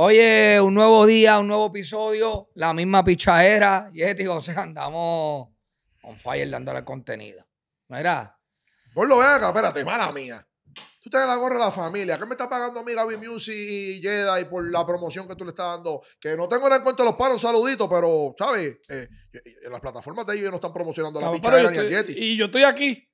Oye, un nuevo día, un nuevo episodio, la misma pichadera. Y este, o andamos on fire dándole contenido. Mira. lo veas, espérate, mala mía. Tú tienes la gorra de la familia. ¿Qué me está pagando a mí Gaby Music y Jedi por la promoción que tú le estás dando? Que no tengo en cuenta los paros, saluditos, pero, ¿sabes? en eh, las plataformas de ellos no están promocionando la pichadera ni Yeti. Y yo estoy aquí.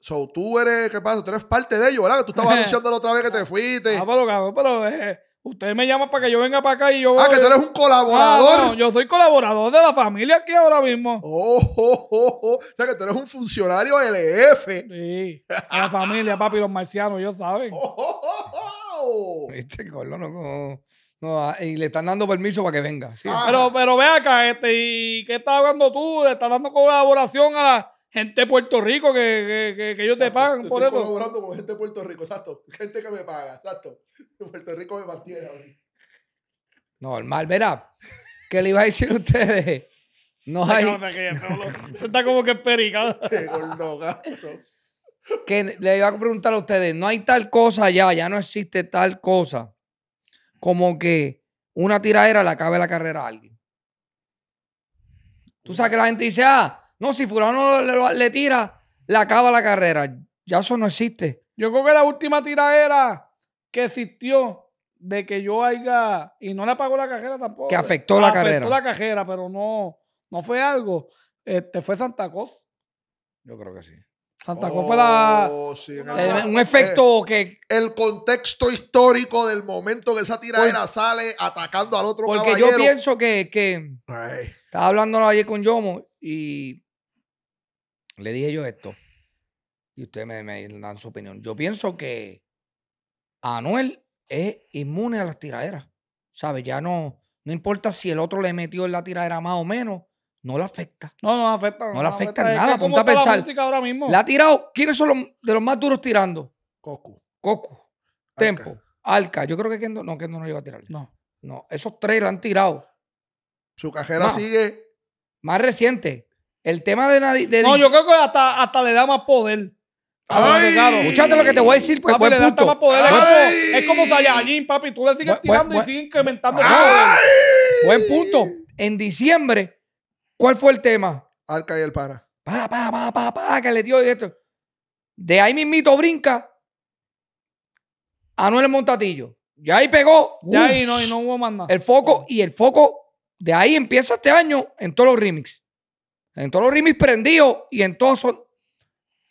So, tú eres, ¿qué pasa? Tú eres parte de ellos, ¿verdad? Que tú estabas anunciando la otra vez que te fuiste. Ah, pero, cabrón, pero eh, Usted me llama para que yo venga para acá y yo. Ah, que tú eres un colaborador. Ah, yo soy colaborador de la familia aquí ahora mismo. Oh, oh, oh, oh. O sea, que tú eres un funcionario LF. Sí. la familia, papi, los marcianos, ellos saben. Oh, oh, oh, oh. Este colono no. No, y le están dando permiso para que venga. ¿sí? Ah. Pero, pero ve acá, este, ¿y qué estás hablando tú? ¿Le estás dando colaboración a la, gente de Puerto Rico que, que, que, ellos te pagan por estoy eso. colaborando con gente de Puerto Rico, exacto. Gente que me paga, exacto. Puerto Rico me mantiene. mí. Normal, verá. ¿Qué le iba a decir a ustedes? No hay. Está como que pericado. que le iba a preguntar a ustedes, no hay tal cosa ya, ya no existe tal cosa como que una tiradera le acabe la carrera a alguien. Tú sabes que la gente dice, ah, no, si fulano le, le tira, le acaba la carrera. Ya eso no existe. Yo creo que la última era que existió de que yo haya. Y no le apagó la carrera tampoco. Que afectó la carrera. carrera. Afectó la carrera, pero no, no fue algo. Este fue Santa Cruz. Yo creo que sí. Santa Cruz fue la. Oh, eh, un efecto eh, que. El contexto histórico del momento que esa tira pues- era sale atacando al otro porque Porque yo pienso que. que estaba hablando ayer con Yomo y le dije yo esto. Y ustedes me, dan su opinión. Yo pienso que Anuel es inmune a las tiraderas. ¿Sabes? Ya no, no importa si el otro le metió en la tiradera más o menos, no le afecta. No, no afecta. No, no le afecta, nada. a pensar. La, ahora mismo. la ha tirado. ¿Quiénes son de los más duros tirando? Coco. Coco. Tempo. Alca. Yo creo que Kendo no, Kendo no iba a tirar. No. No, esos tres la han tirado. Su cajera sigue. Más reciente. El tema de nadie. no, yo creo que hasta, hasta le da más poder. Escuchate Escúchate lo que te voy a decir, pues buen punto. más poder, es, como, es papi. Tú le sigues tirando y sigues incrementando el poder. Buen punto. En diciembre, ¿cuál fue el tema? Arca y el para. Pa, pa, pa, pa, pa, que le dio esto. De ahí mismito brinca a Noel Montatillo. Y ahí pegó. Y ahí no, y no hubo más nada. El foco, y el foco de ahí empieza este año en todos los remix. En todos los remix prendidos y en todos son.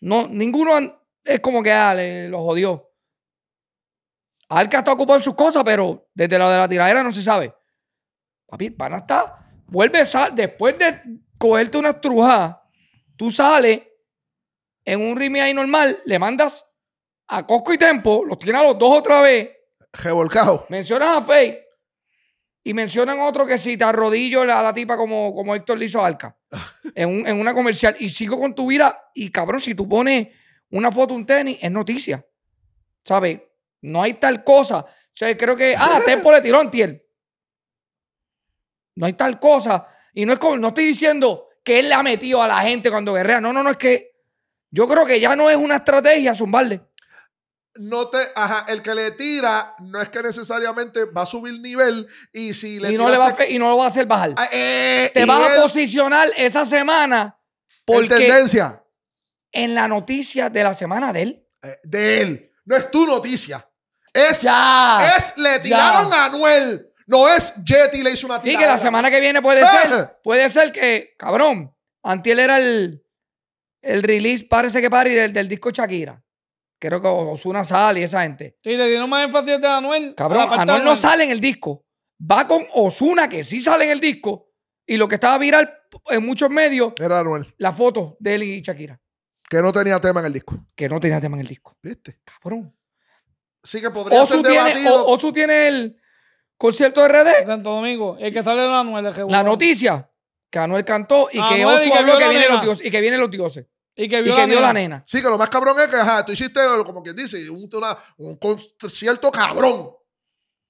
No, ninguno es como que ah, los lo jodió. Alca está ocupado en sus cosas, pero desde lo de la tiradera no se sabe. Papi, van pana está. Vuelves después de cogerte una truja tú sales en un remix ahí normal, le mandas a Cosco y Tempo, los tienes a los dos otra vez. Revolcado. Mencionas a Faye y mencionan otro que si te arrodillo a la tipa como, como Héctor Lizo Alca en, en una comercial y sigo con tu vida. Y cabrón, si tú pones una foto, un tenis, es noticia. ¿Sabes? No hay tal cosa. O sea, creo que. Ah, Tempo le tiró tiel No hay tal cosa. Y no, es como, no estoy diciendo que él le ha metido a la gente cuando guerrea. No, no, no, es que. Yo creo que ya no es una estrategia zumbarle no te, ajá, el que le tira no es que necesariamente va a subir nivel y si le y no le va y no lo va a hacer bajar. Ah, eh, te vas a posicionar esa semana por tendencia en la noticia de la semana de él. Eh, de él, no es tu noticia. Es ya, es le tiraron a Anuel, no es Jetty le hizo una tirada. Y que la semana que viene puede eh. ser, puede ser que, cabrón, Antiel era el el release parece que pari del, del disco Shakira creo que Osuna sale y esa gente. Sí, le dieron más énfasis a Anuel. Cabrón, Anuel no sale en el disco. Va con Osuna, que sí sale en el disco. Y lo que estaba viral en muchos medios. Era Anuel. La foto de él y Shakira. Que no tenía tema en el disco. Que no tenía tema en el disco. ¿Viste? Cabrón. Sí que podría ser tiene, debatido. tiene el concierto de RD. Santo Domingo. El que sale de Anuel. la noticia. Que Anuel cantó y que Osu habló que, vienen los dioses, y que vienen los dioses. Y que vio, la, nena. Sí, que lo más cabrón es que tú hiciste, como quien dice, un, concierto cabrón.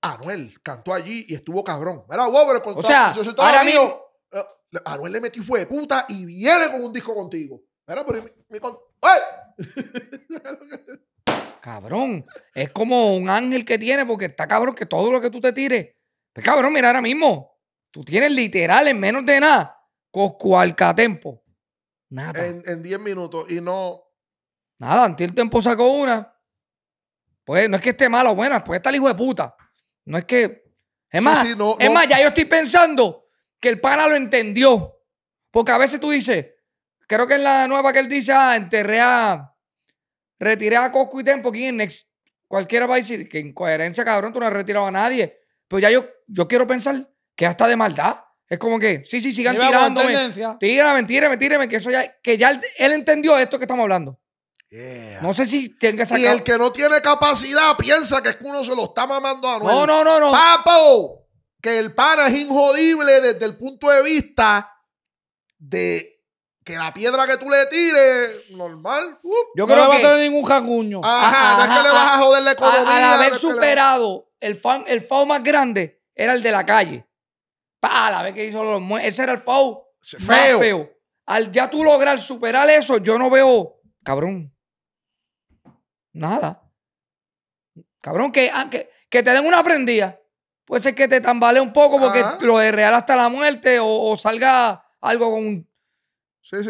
Anuel cantó allí y estuvo cabrón. o sea, ahora eh, Anuel le metió fue de puta y viene con un disco contigo. mi, mi Cabrón, es como un ángel que tiene porque está cabrón que todo lo que tú te tires. Pues cabrón, mira ahora mismo, tú tienes literales menos de nada Coscualcatempo. En 10 minutos y no. Nada, Antil Tempo tiempo sacó una. Pues no es que esté mala o buena, pues está el hijo de puta. No es que. Es más, ya yo estoy pensando que el pana lo entendió. Porque a veces tú dices, creo que es la nueva que él dice, ah, enterré a. Retiré a Cosco y Tempo, ¿quién Cualquiera va a decir que incoherencia, cabrón, tú no has retirado a nadie. Pero ya yo, yo quiero pensar que hasta de maldad. Es como que, sí, sí, sigan tirándome. Tírame, tírame, tírame, que eso ya, que ya él entendió esto que estamos hablando. No sé si tenga esa Y el que no tiene capacidad piensa que es que uno se lo está mamando a Noel. No, no, no, no. Papo, que el pana es injodible desde el punto de vista de que la piedra que tú le tires, normal. Uh, yo creo que... no va a tener ningún jaguño. Ajá, ah, es que le vas a joder la economía. Al haber superado el fan, el FAO más grande era el de la calle ah la vez que hizo los muertos. Ese era el foul. Feo. Al ya tú lograr superar eso, yo no veo. Cabrón. Nada. Cabrón, que, ah, que, que te den una prendida. Puede ser que te tambalee un poco porque ah. lo de real hasta la muerte o, o salga algo con un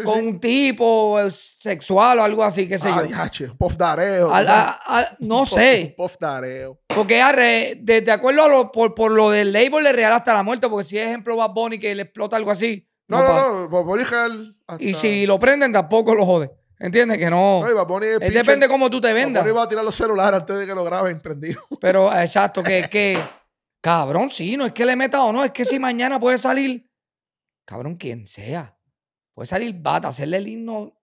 con un tipo eh, sexual o algo así, qué sé ah, yo. Yache, Pof dareo. no sé. Pof dareo. Porque arre, de, acuerdo a lo, por, lo del label le real hasta la muerte, porque si es ejemplo Bad Bunny que le explota algo así. No, no, no, no real hasta... Y si lo prenden tampoco lo jode. ¿Entiendes? Que no. no Bad Bunny es eh, pinche, depende cómo tú te vendas. Bad Bunny va a tirar los celulares antes de que lo graben prendido. Pero exacto, que, que cabrón, sí, no es que le meta o no, es que si mañana puede salir, cabrón, quien sea Puede salir bata, hacerle el himno.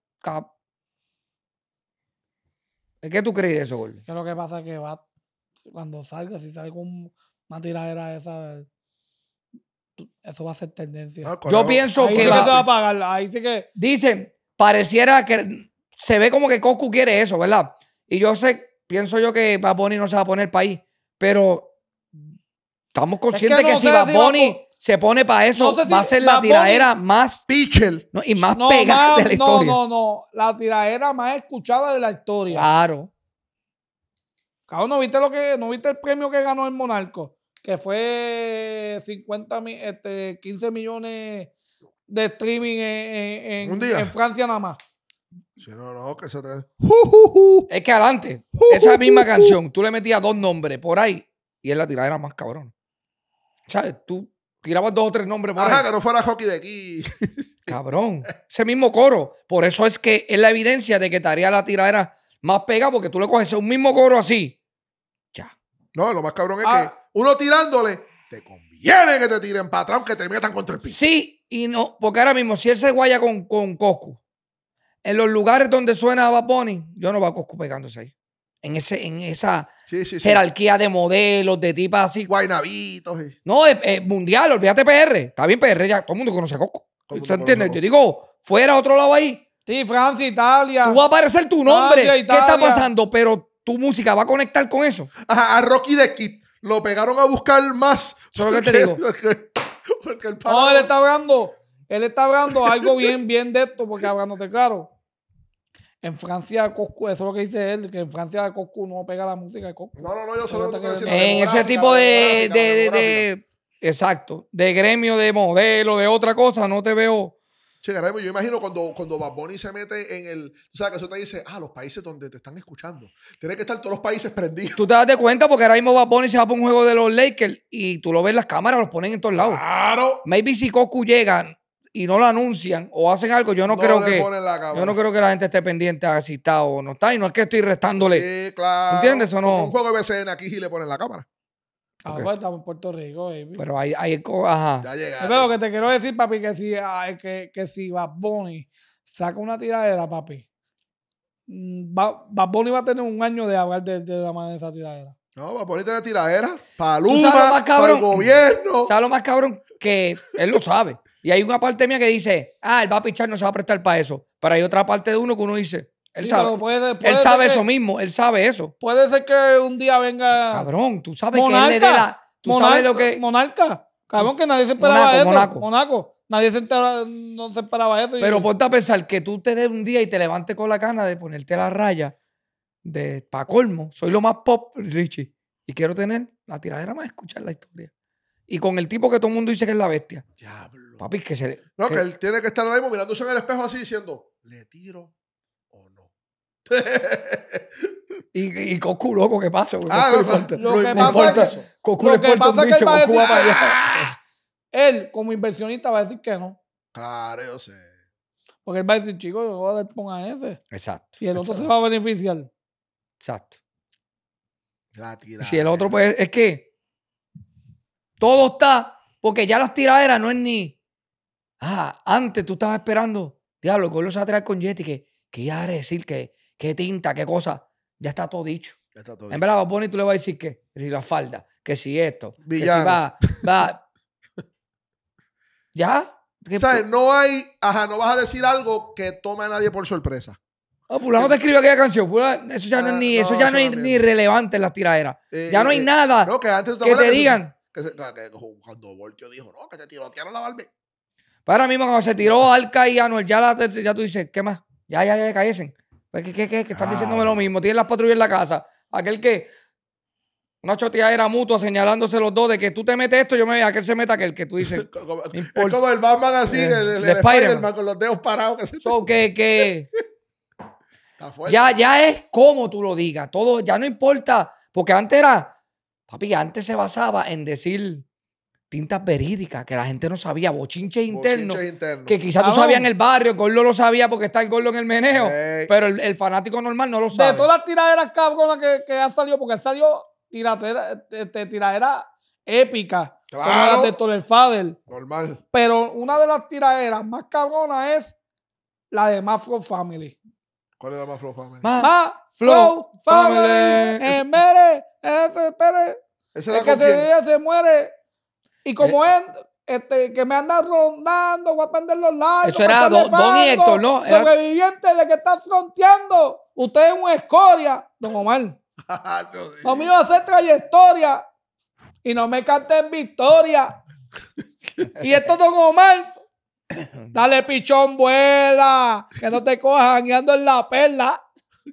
¿Qué tú crees de eso, Gol? Que lo que pasa es que va, cuando salga, si sale con una tiradera esa, eso va a ser tendencia. Yo pienso que. Sí que a pagar, Dicen, pareciera que se ve como que Coscu quiere eso, ¿verdad? Y yo sé, pienso yo que Bad Bunny no se va a poner país, pero estamos conscientes que, si Bad Bunny se pone para eso, va a ser la tiradera más pichel y más pegada de la historia. No, no, no, la tiradera más escuchada de la historia. Claro. Cabrón, ¿no viste lo que no viste el premio que ganó el Monarco? Que fue 50 este, 15 millones de streaming en, Francia nada más. no, no, que se te... Es que adelante, esa misma canción, tú le metías dos nombres por ahí y es la tiradera más cabrón. ¿Sabes? Tú Tiraba dos o tres nombres. Por Ajá, que no fuera hockey de aquí. Cabrón. Ese mismo coro. Por eso es que es la evidencia de que estaría la tiradera más pega porque tú le coges un mismo coro así. Ya. No, lo más cabrón es ah. que uno tirándole, te conviene que te tiren para atrás, que te metan contra el piso. Sí, y no, porque ahora mismo, si él se guaya con, con Coscu, en los lugares donde suena a Bad yo no va a Coscu pegándose ahí en, ese, en esa jerarquía de modelos, de tipas así. Guaynabitos. No, es, eh, eh, mundial, olvídate PR. Está bien PR, ya todo el mundo conoce a Coco. ¿Usted entiende? Yo digo, fuera otro lado ahí. Sí, Francia, Italia. Tú va a aparecer tu nombre. ¿Qué está pasando? Pero tu música va a conectar con eso. a Rocky de Kit. lo pegaron a buscar más. Solo que te digo. no, él está hablando. Él está hablando algo bien, bien de esto, porque hablándote claro. En Francia, Coscu, eso es lo que dice él, que en Francia Coscu no pega la música de Coscu. No, no, no, yo solo que decir. En ese tipo de, de, de, Exacto, de gremio, de modelo, de otra cosa, no te veo. Che, yo imagino cuando, cuando Bad se mete en el. tú sabes que eso te dice, ah, los países donde te están escuchando. Tienen que estar todos los países prendidos. Tú te das cuenta porque ahora mismo Bad Bunny se va poner un juego de los Lakers y tú lo ves en las cámaras, los ponen en todos lados. Claro. Maybe si Coscu llegan y no lo anuncian o hacen algo, yo no, creo que yo no creo que la gente esté pendiente a si está o no está y no es que estoy restándole. Sí, claro. ¿Entiendes o no? un juego de BCN aquí y le ponen la cámara. Ah, okay. Pues, estamos en Puerto Rico, Pero hay, hay ajá. Ya lo que te quiero decir, papi, que si, ah, que, que si Bad Bunny saca una tiradera, papi, mm, Bad Bunny va a tener un año de hablar de, de la manera de esa tiradera. No, Bad Bunny tiene tiradera, paluma, para el gobierno. ¿Sabes lo más cabrón? Que él lo sabe. Y hay una parte mía que dice, ah, él va a pichar, no se va a prestar para eso. Pero hay otra parte de uno que uno dice, él sabe, él sabe eso mismo, él sabe eso. Puede ser que un día venga. Cabrón, tú sabes que él le dé la. lo que. Monarca. Cabrón, que nadie se esperaba eso. Monaco. monaco. Nadie se esperaba eso. Pero ponte a pensar que tú te des un día y te levantes con la gana de ponerte la raya de pa' colmo. Soy lo más pop, Richie. Y quiero tener la tiradera más escuchar la historia y con el tipo que todo el mundo dice que es la bestia. Diablo. Papi, que se le, No, que, él tiene que estar ahora mismo mirándose en el espejo así diciendo, ¿le tiro o no? y, y loco, ¿qué pasa? Ah, no, importa. Lo que pasa importa. Es que, le importa un bicho, ah, Él, como inversionista, va a decir que no. Claro, yo sé. Porque él va a decir, chico, yo voy a dar a ese. Exacto. Y el otro se va a beneficiar. Exacto. La tirada. Si el otro, pues, es que todo está, porque ya las tiraderas no es ni. Ah, antes tú estabas esperando. Diablo, con a traer con Yeti, que, ya decir que, qué tinta, qué cosa. Ya está todo dicho. Ya está todo en verdad, tú le vas a decir qué. que si la falda, que si esto, va, ¿Ya? O ¿Sabes? No hay, ajá, no vas a decir algo que tome a nadie por sorpresa. Ah, fulano te escribió aquella canción. Fulano, eso ya no es ah, ni, eso ya no, es ni relevante en las tiraderas. Eh, ya no hay eh, nada que te digan que, se, que cuando volteó dijo, no, que se tirotearon la Barbie. ahora mismo, cuando se tiró Arca y Anuel, ya, ya tú dices, ¿qué más? Ya, ya, ya, callesen. Pues, ¿Qué, qué, qué? Que están diciéndome lo ah. mismo. Tienen las patrullas en la casa. Aquel que. Una era mutua señalándose los dos de que tú te metes esto, yo me voy aquel se meta aquel que tú dices. como, es como el Batman así, eh, el, el, con los dedos parados. Que, se que, que ya, ya es como tú lo digas. Todo, ya no importa. Porque antes era Papi, antes se basaba en decir tintas verídicas, que la gente no sabía, bochinche interno. que quizás tú sabías en el barrio, gordo lo sabía porque está el gordo en el meneo, pero el, fanático normal no lo sabe. De todas las tiraderas cabronas que, ha salido, porque ha salido tiraderas tiradera épicas, claro. como las de Toler Normal. Pero una de las tiraderas más cabronas es la de Mafro Family. ¿Cuál es la Mafro Family? Mafro Flow Family. Mere, espere el que se, muere y eh. como es este, que me anda rondando, voy a prender los lados. Eso era don, don, ¿no? Era... Sobreviviente de que está fronteando. Usted es una escoria, don Omar. no me va a hacer trayectoria y no me canten victoria. y esto, don Omar, dale pichón, vuela, que no te cojan y en la perla.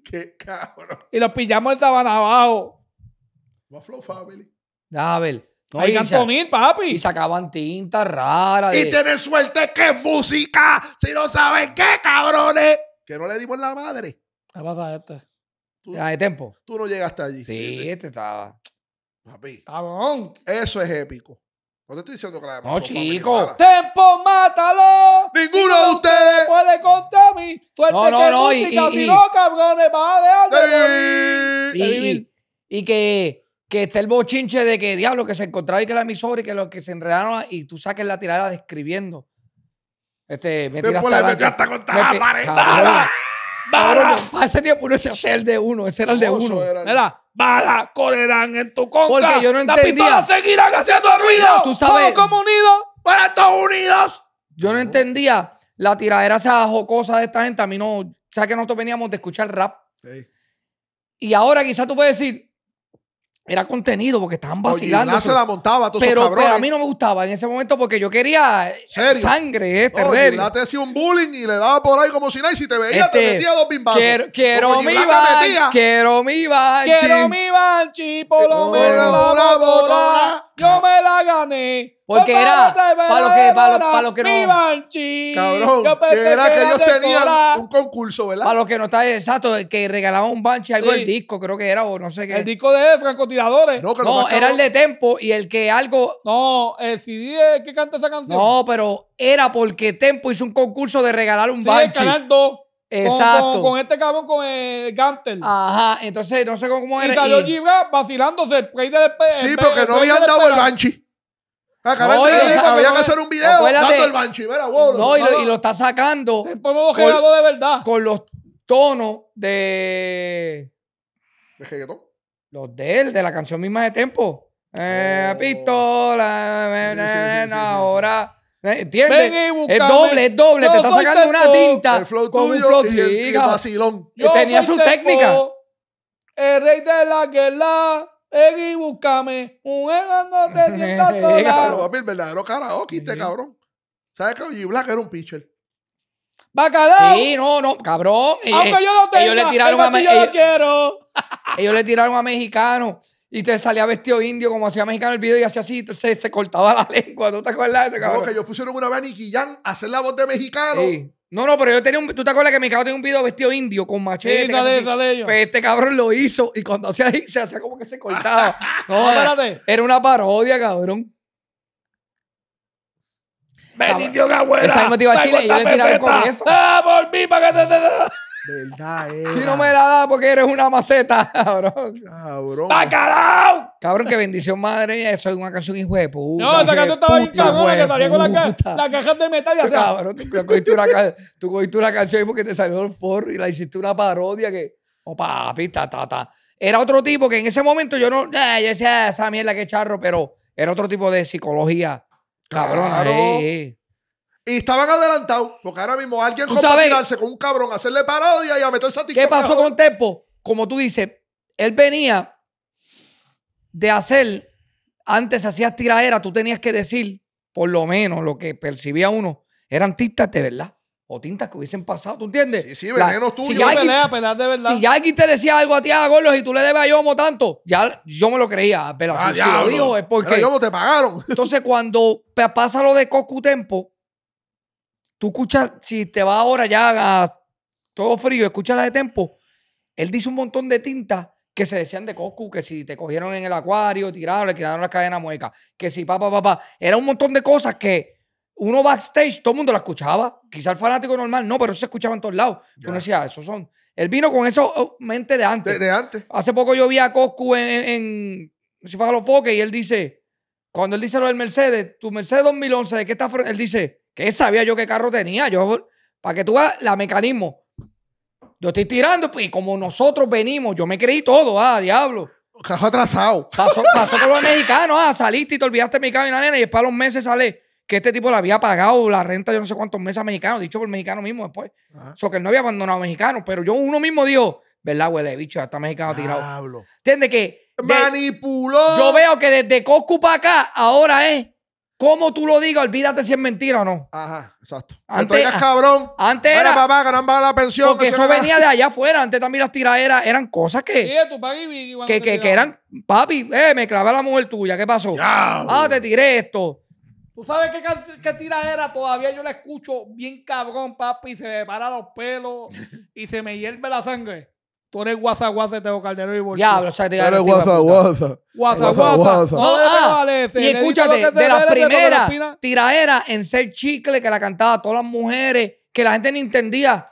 Qué cabrón. Y los pillamos el Sabana Abajo. Buffalo Family. ver. No, Hay Cantonil, papi. Y sacaban tinta rara. Y tener suerte que es música. Si no saben qué, cabrones. Que no le dimos la madre. ¿Qué pasa este? Tú, ya tiempo. Este tú no llegaste allí. Sí, este estaba. Papi. Cabrón. Eso es épico. No te estoy diciendo que la No, chico. Tempo, mátalo. Ninguno de ustedes puede contra mí. Suerte no, no, que no, música, y, no, cabrones, va de y que que está el bochinche de que diablo, que se encontraba y que la emisora y que los que se enredaron y tú saques la tiradera describiendo. Este, me tiraste Después le hasta con ¡Bala! ¡Bala! Para ese tiempo uno ese era el de uno, ese era el de uno. ¿verdad? bala correrán en tu contra. Porque yo no entendía. Las pistolas seguirán haciendo ruido. Tú sabes. Todos como unidos para Estados Unidos. Yo no entendía la tiradera esa jocosa de esta gente. A mí no, o sea que nosotros veníamos de escuchar rap. Sí. Y ahora quizás tú puedes decir, era contenido porque estaban vacilando. Oye, se la montaba todos pero, a mí no me gustaba en ese momento porque yo quería eh, sangre, este, Oye, la te hacía un bullying y le daba por ahí como si nada y si te veía te este, metía dos bimbas Quiero, quiero mi banchi, quiero mi banchi. Quiero mi por lo menos la yo ah. me la gané. Porque era para los que, para los que no. Cabrón, que era que ellos tenían un concurso, ¿verdad? Para los que no está exacto, que regalaba un banchi algo el del disco, creo que era, o no sé qué. El disco de francotiradores. No, no era el de Tempo y el que algo. No, el que canta esa canción. No, pero era porque Tempo hizo un concurso de regalar un sí, canal 2. Exacto. Con, este cabrón, con el eh, Gantel. Ajá, entonces no sé cómo era. Y salió Gibra vacilándose el play del Sí, porque no habían dado el Banshee. Acaban no, había que hacer un video el Banshee. no, y lo, está sacando. de verdad. Con los tonos de. ¿De reggaetón? Los de él, de la canción misma de Tempo. Eh, oh. Pistola, ahora. Eh, ¿Entiendes? es doble, es doble. te está sacando una tinta con un flow. que vacilón. Tenía su técnica. El rey de la guerra. Ven y búscame. un no te sientas Claro, Papi, el verdadero karaoke, este cabrón. ¿Sabes que G Black era un pitcher? ¡Bacalao! Sí, no, no, cabrón. Eh, Aunque eh, yo lo le tiraron a, quiero. ellos le tiraron a mexicano y te salía vestido indio, como hacía mexicano el video, y hacía así, entonces se, cortaba la lengua. ¿Tú te acuerdas de ese cabrón? Porque que ellos pusieron una vez a hacer la voz de mexicano. Sí. No, no, pero yo tenía un. ¿Tú te acuerdas que mi cabrón tenía un video vestido indio con machete? Sí, pues este cabrón lo hizo y cuando hacía ahí se hacía como que se cortaba. Ah, no, era, era una parodia, cabrón. Bendición, abuela. Esa es te iba a Chile y yo le tiraba con eso. ¡Ah, por mí, para que te... Verdad, eh. Si no me la da porque eres una maceta, cabrón. Cabrón. ¡Bacalao! ¡Ah, cabrón, que bendición madre Eso es una canción hijo de No, esa canción estaba bien cabrón, que salía con la, la caja de metal y así. Cabrón, tú, cogiste una canción tú cogiste una canción porque te salió el forro y la hiciste una parodia que. Opa, oh, papi, ta, ta, ta. Era otro tipo que en ese momento yo no. Ya, yo decía ah, esa mierda que charro, pero era otro tipo de psicología. Cabrón, claro. Eh, eh. Y estaban adelantados, porque ahora mismo alguien con un cabrón, hacerle parodia y a meterse a ti. ¿Qué pasó con Tempo? Como tú dices, él venía de hacer, antes hacías tiradera, tú tenías que decir, por lo menos lo que percibía uno, eran tintas de verdad. O tintas que hubiesen pasado, ¿tú entiendes? Sí, sí, venenos tuyos. Si ya eh. alguien, de verdad. Si alguien te decía algo a ti, a Golos, y tú le debes a Yomo tanto, ya yo me lo creía. Pero ah, así lo dijo es porque... Yomo te pagaron. Entonces, cuando pasa lo de Coscu Tempo, Tú escuchas, si te va ahora ya a todo frío, escucha la de Tempo, él dice un montón de tintas que se decían de Coscu, que si te cogieron en el acuario, tiraron, le quitaron las cadenas muecas, que si papá, papá, era un montón de cosas que uno backstage, todo el mundo la escuchaba, quizá el fanático normal, no, pero eso se escuchaba en todos lados. Uno decía, esos son, él vino con eso oh, mente de antes. De, antes. Hace poco yo vi a Coscu en, si a los Foques y él dice, cuando él dice lo del Mercedes, tu Mercedes 2011, ¿de qué está? Él dice, ¿Qué sabía yo qué carro tenía? Yo, para que tú veas la mecanismo. Yo estoy tirando pues, y como nosotros venimos, yo me creí todo, ah, diablo. carro atrasado. Pasó, con los mexicanos, ah, saliste y te olvidaste mi la nena, y después a los meses sale que este tipo le había pagado la renta yo no sé cuántos meses a mexicanos, dicho por el mexicano mismo después. O que él no había abandonado a mexicanos, pero yo uno mismo dijo, ¿verdad, huele, bicho? hasta mexicano tirado. Diablo. ¿Entiendes que? Manipuló. Yo veo que desde Coscu para acá, ahora es como tú lo digas, olvídate si es mentira o no. Ajá, exacto. Antes, eras ah, cabrón. Antes era. papá, que no la pensión. Porque eso venía de allá afuera. Antes también las tiraeras eran cosas que. que, eran. Papi, eh, me clavé a la mujer tuya. ¿Qué pasó? ah, te tiré esto. ¿Tú sabes qué, qué era Todavía yo la escucho bien cabrón, papi. Y se me para los pelos y se me hierve la sangre. Tú eres guasa de Teo Calderón y Bolívar. Diablo, Tú Eres Guasa guasa. No, ah, Y escúchate, de las primeras tiraera en ser chicle que la cantaba todas las mujeres, que la gente ni entendía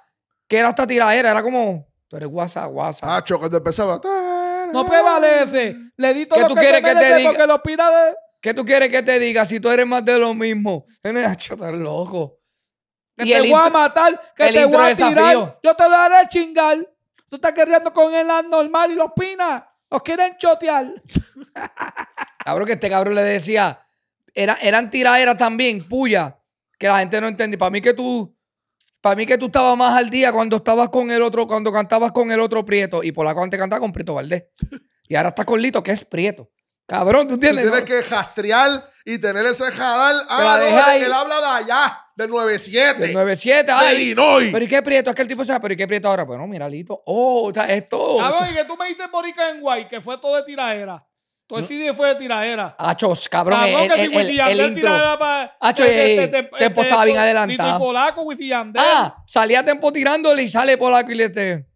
que era esta tiraera. Era como, tú eres guasa guasa. Ah, que te empezaba. No prevalece. Le di todo lo que te diga. porque los ¿Qué tú quieres que te diga si tú eres más de lo mismo? hacho tan loco. Que te voy a matar, que te voy a tirar. Yo te lo haré chingar. Tú estás guerreando con el anormal y los pinas. os quieren chotear. Cabrón, que este cabrón le decía. Era, eran tiraderas también, puya. Que la gente no entendía. Para mí que tú. Para mí que tú estabas más al día cuando estabas con el otro, cuando cantabas con el otro Prieto. Y por la cual te cantaba con Prieto Valdés. Y ahora está con Lito, que es Prieto. Cabrón, tú tienes. que rastrear y tener ese jadal. Ah, que él habla de allá, del 97. Del 97, ay. Pero ¿y qué prieto? Es que el tipo sabe, pero ¿y qué prieto ahora? Bueno, mira, Lito. Oh, o sea, esto. Cabrón, ah, y que tú me dices Borica en Guay, que fue todo de tiradera. Todo el CD fue de tiradera. Achos, cabrón, cabrón el, el, el, el intro. Acho, eh, eh, Tempo estaba bien adelantado. Lito y Polaco, Yandel. Ah, salía Tempo tirándole y sale Polaco y le...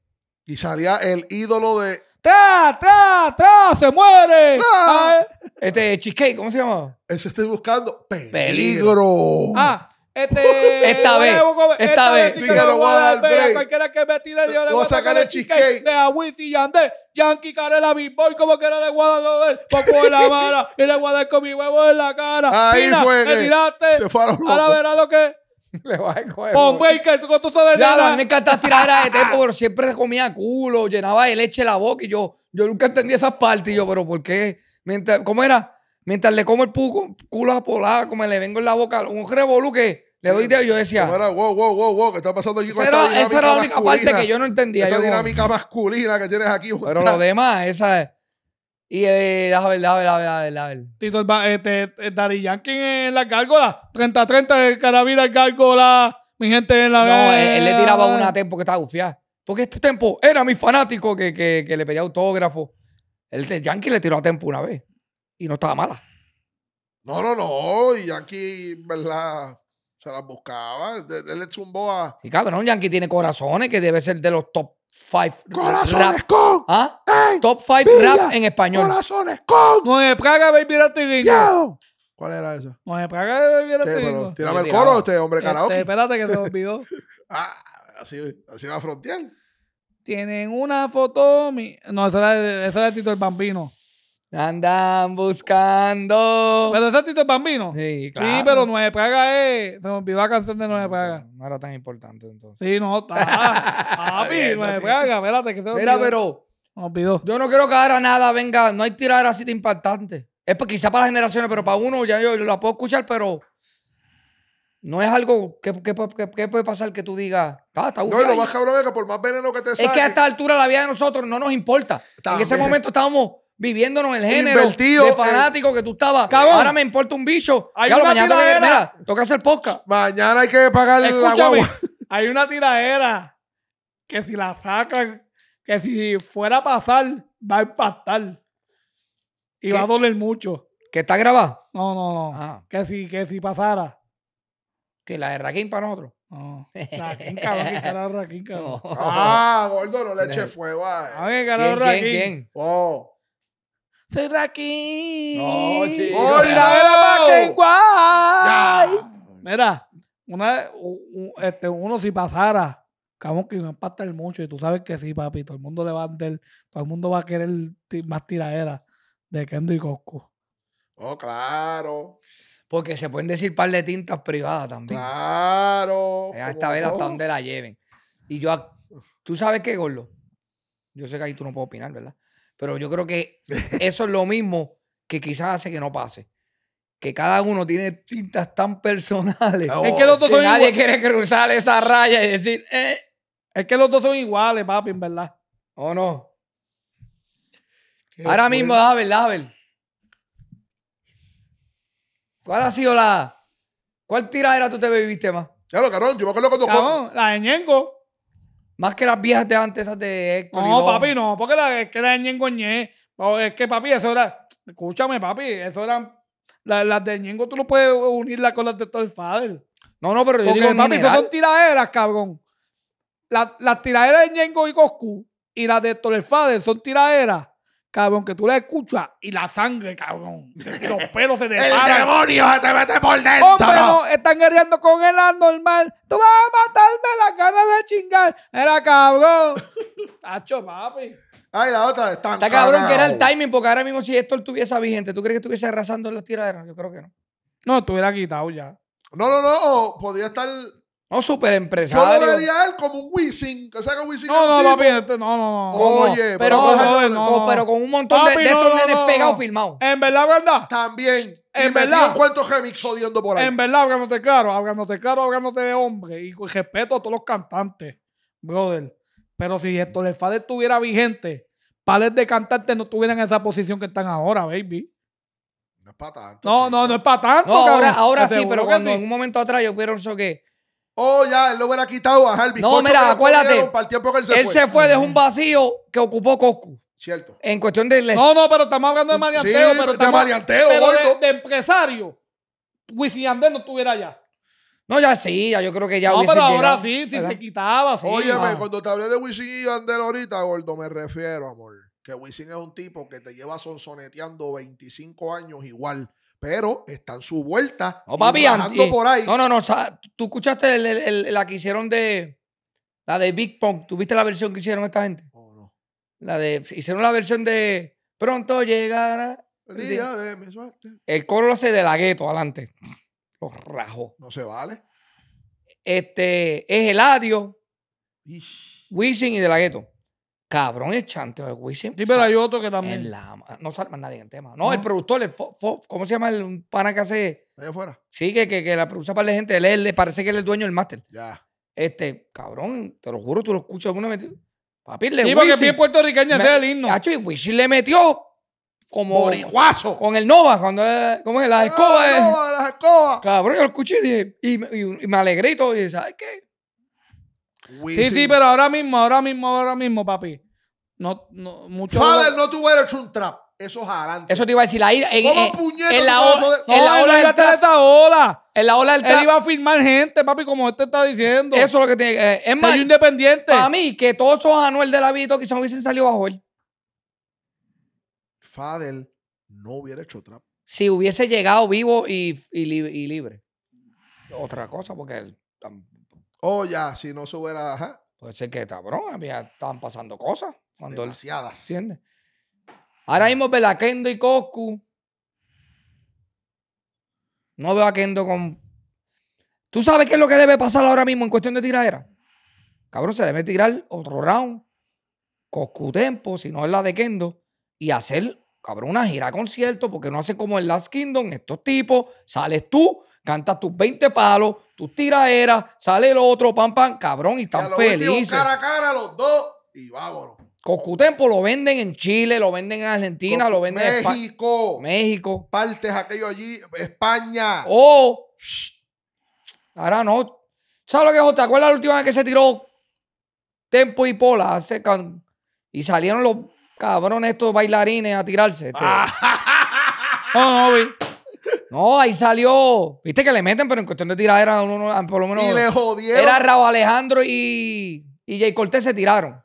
Y salía el ídolo de ¡Ta, ta, tra, tra, se muere! ¡Ah! Ah, ¿eh? este, Cheesecake, ¿cómo se llama? Ese estoy buscando. Peligro. Ah, este. Esta vez, esta vez. Sí, que voy a dar Cualquiera que me tire, yo le voy a sacar el cheesecake. De a Yande, y Yankee Carela Big Boy, como que no le voy a de él. Poco pues en la vara y le voy a dar con mi huevo en la cara. Ahí fue. Me tiraste. Se fueron Ahora verás lo que. Le vas a coger. Hombre, que tú sabes Ya, nada. a mí me encanta tirar a pero siempre comía culo, llenaba de leche la boca y yo, yo nunca entendí esas partes. Y yo, pero ¿por qué? ¿Cómo era? Mientras le como el puco, culo a Como como le vengo en la boca un revolú que le doy de yo decía. wow, wow, wow, wow, ¿qué está pasando aquí? Con esa, esa era, la única parte que yo no entendía. Esa dinámica masculina que tienes aquí. Pero lo demás, esa es. Y eh, déjame ver, déjame ver, déjame ver, ver. Tito, el, este, Yankee en la gárgola. 30-30 de carabina en gárgola. Mi gente en la... No, él, le tiraba una tempo que estaba gufiada. Porque este tempo era mi fanático que, le pedía autógrafo. El, Yankee le tiró a tempo una vez. Y no estaba mala. No, no, no. Y Yankee, ¿verdad? Se la buscaba. Él, le zumbó a... Sí, cabrón, Yankee tiene corazones que debe ser de los top Five Corazones rap. con ¿Ah? Top 5 rap en español. Corazones con Nueve Praga, Baby Ratigringo. ¿Cuál era esa? Nueve Praga, Baby Ratigringo. tírame el coro, este hombre este, karaoke. espérate que te olvidó. ah, así, así va a Tienen una foto. Mi... No, esa era, el Tito el Bambino. Andan buscando. Pero ese Tito es Bambino. Sí, claro. Sí, pero Nueve Praga es. Se me olvidó la canción de Nueve Praga. No era tan importante entonces. Sí, no, está. Papi, Nueve Praga, espérate que te Mira, pero. Me olvidó. Yo no quiero que a nada venga. No hay tirar así de impactante. Es quizá para las generaciones, pero para uno ya yo, yo la puedo escuchar, pero. No es algo que, puede pasar que tú digas, ah, está No, lo más cabrón es que por más veneno que te sale... Es que a esta altura la vida de nosotros no nos importa. En ese momento estábamos viviéndonos el género de fanático que tú estabas. ahora me importa un bicho. Hay una mañana tiradera. Mira, toca hacer podcast. Mañana hay que pagar el la Hay una tiradera que si la sacan, que si fuera a pasar, va a impactar. Y va a doler mucho. ¿Que está grabada? No, no, ah. Que, si, que si pasara. Que la de Raquín para nosotros. No. Raquín, cabrón, que Raquín, Ah, gordo, no le eche fuego a ¿Quién, ¿Quién? ¿Quién? Oh aquí No, mira, una, este, uno si pasara, cabrón, que me a el mucho. Y tú sabes que sí, papi. Todo el mundo le va a todo el mundo va a querer más tiradera de Kendrick y Cosco. Oh, claro. Porque se pueden decir par de tintas privadas también. Claro. Eh, esta vez hasta donde la lleven. Y yo, tú sabes qué, Gordo. Yo sé que ahí tú no puedes opinar, ¿verdad? Pero yo creo que eso es lo mismo que quizás hace que no pase. Que cada uno tiene tintas tan personales. Ah, es que oh. los dos son nadie quiere cruzar esa raya y decir, eh". Es que los dos son iguales, papi, en verdad. ¿O no? Ahora mismo, Abel, Abel. ¿Cuál ha sido la. ¿Cuál tiradera tú te bebiste más? Claro, carón, yo me acuerdo cuando. No, la de Ñengo. Más que las viejas de antes, esas de Héctor. No, papi, no, porque la, es que la ñengoñé. Es que, papi, eso era. Escúchame, papi, eso eran. Las de Ñengo tú no puedes unirlas con las de Tolefader. No, no, pero yo digo. Papi, esas son tiraderas, cabrón. las tiraderas de Ñengo y Coscu y las de Héctor son tiraderas cabrón, que tú la escuchas y la sangre, cabrón. los pelos se te ¡El demonio se te mete por dentro! ¡Hombre, no! Están guerreando con el anormal. ¡Tú vas a matarme la cara de chingar! ¡Era cabrón! ¡Tacho, papi! Ay, la otra está. Está cabrón que era el timing, porque ahora mismo si esto estuviese vigente, ¿tú crees que estuviese arrasando en las tiraderas? Yo creo que no. No, estuviera quitado ya. No, no, no. Podría estar no, súper empresario. Yo lo vería él como un Wisin, que saca Wisin. No, no, no, no, no. Oye, pero, con, pero con un montón de, de estos nenes pegados firmados. En verdad, verdad. También. En y verdad. cuento remix por ahí. En verdad, hablándote claro, hablándote claro, hablándote de hombre. Y respeto a todos los cantantes, brother. Pero si esto el Fader estuviera vigente, pales de cantantes no estuvieran en esa posición que están ahora, baby. No es para tanto. No, no, no es para tanto. cabrón. ahora, sí, pero cuando en un momento atrás yo pienso que Oh, ya, él lo hubiera quitado. a el No, mira, acuérdate. él se Él fue. se fue, un vacío que ocupó Coscu. Cierto. En cuestión de... No, no, pero estamos hablando de marianteo. Sí, pero de estamos- gordo. de, empresario. Wisin Yandel no estuviera allá. No, ya sí, ya yo creo que ya no, pero ahora sí, si se quitaba, sí. Óyeme, cuando te hablé de Wisin y Yandel ahorita, gordo, me refiero, amor. Que Wisin es un tipo que te lleva sonsoneteando 25 años igual pero están su vuelta. No, bien, por ahí. No, no, no. Tú escuchaste la que hicieron de. La de Big Pong. ¿Tuviste la versión que hicieron esta gente? Oh, no. La de. Hicieron la versión de. Pronto llegará. El día de coro lo hace de la gueto adelante. Los rajos. No se vale. Este. Es el adiós. Wishing y de la gueto. Cabrón, el chanteo de Wisin. Sí, pero hay otro que también. no sale nadie en el tema. No, el productor, el ¿cómo se llama el pana que hace? Allá afuera. Sí, que, que, que la produce para la gente. Él, parece que él es el dueño del máster. Ya. Este, cabrón, te lo juro, tú lo escuchas alguna vez. Papi, le Sí, porque bien puertorriqueña sea el himno. Cacho, y Wisin le metió como. Boricuazo. Con el Nova, cuando. ¿Cómo es? Las ah, escobas. Eh. no, las escobas. Cabrón, yo lo escuché y, y, y, me alegré y todo. Y dije, ¿sabes qué? Sí, sí, pero ahora mismo, ahora mismo, ahora mismo, papi. No, no, mucho. hubiera no un trap. Eso es adelante. Eso te iba a decir. Ahí, en, ¿Cómo en, en la, en la ola del trap. Esa ola. En la ola del trap. Él iba a firmar gente, papi, como este está diciendo. Eso es lo que tiene eh, es más... independiente. Para mí, que todos esos Anuel de la vida quizás hubiesen salido bajo él. Fadel no hubiera hecho trap. Si hubiese llegado vivo y, y, libre. Otra cosa, porque él... O oh, ya, si no subiera pues Ajá. Puede ser que, cabrón, estaban pasando cosas. Cuando Demasiadas. ¿Entiendes? Ahora mismo Kendo y Coscu. No veo a Kendo con. ¿Tú sabes qué es lo que debe pasar ahora mismo en cuestión de tiradera? Cabrón, se debe tirar otro round. Coscu tempo, si no es la de Kendo. Y hacer cabrón, una gira a concierto, porque no hace como el Last Kingdom, estos tipos, sales tú, cantas tus 20 palos, tus tiraeras, sale el otro, pam, pam, cabrón, y están y felices. cara a cara los dos y vámonos. Cocutempo pues, lo venden en Chile, lo venden en Argentina, lo venden en México. México. Partes aquello allí, España. Oh, ahora no. ¿Sabes lo que es? ¿Te acuerdas la última vez que se tiró Tempo y Pola? Y salieron los Cabrón, estos bailarines a tirarse. Este. Ah. no, no, vi. No, ahí salió. Viste que le meten, pero en cuestión de tirar era uno, por lo menos. Y le jodieron. Era Raúl Alejandro y, y Jay Cortés se tiraron.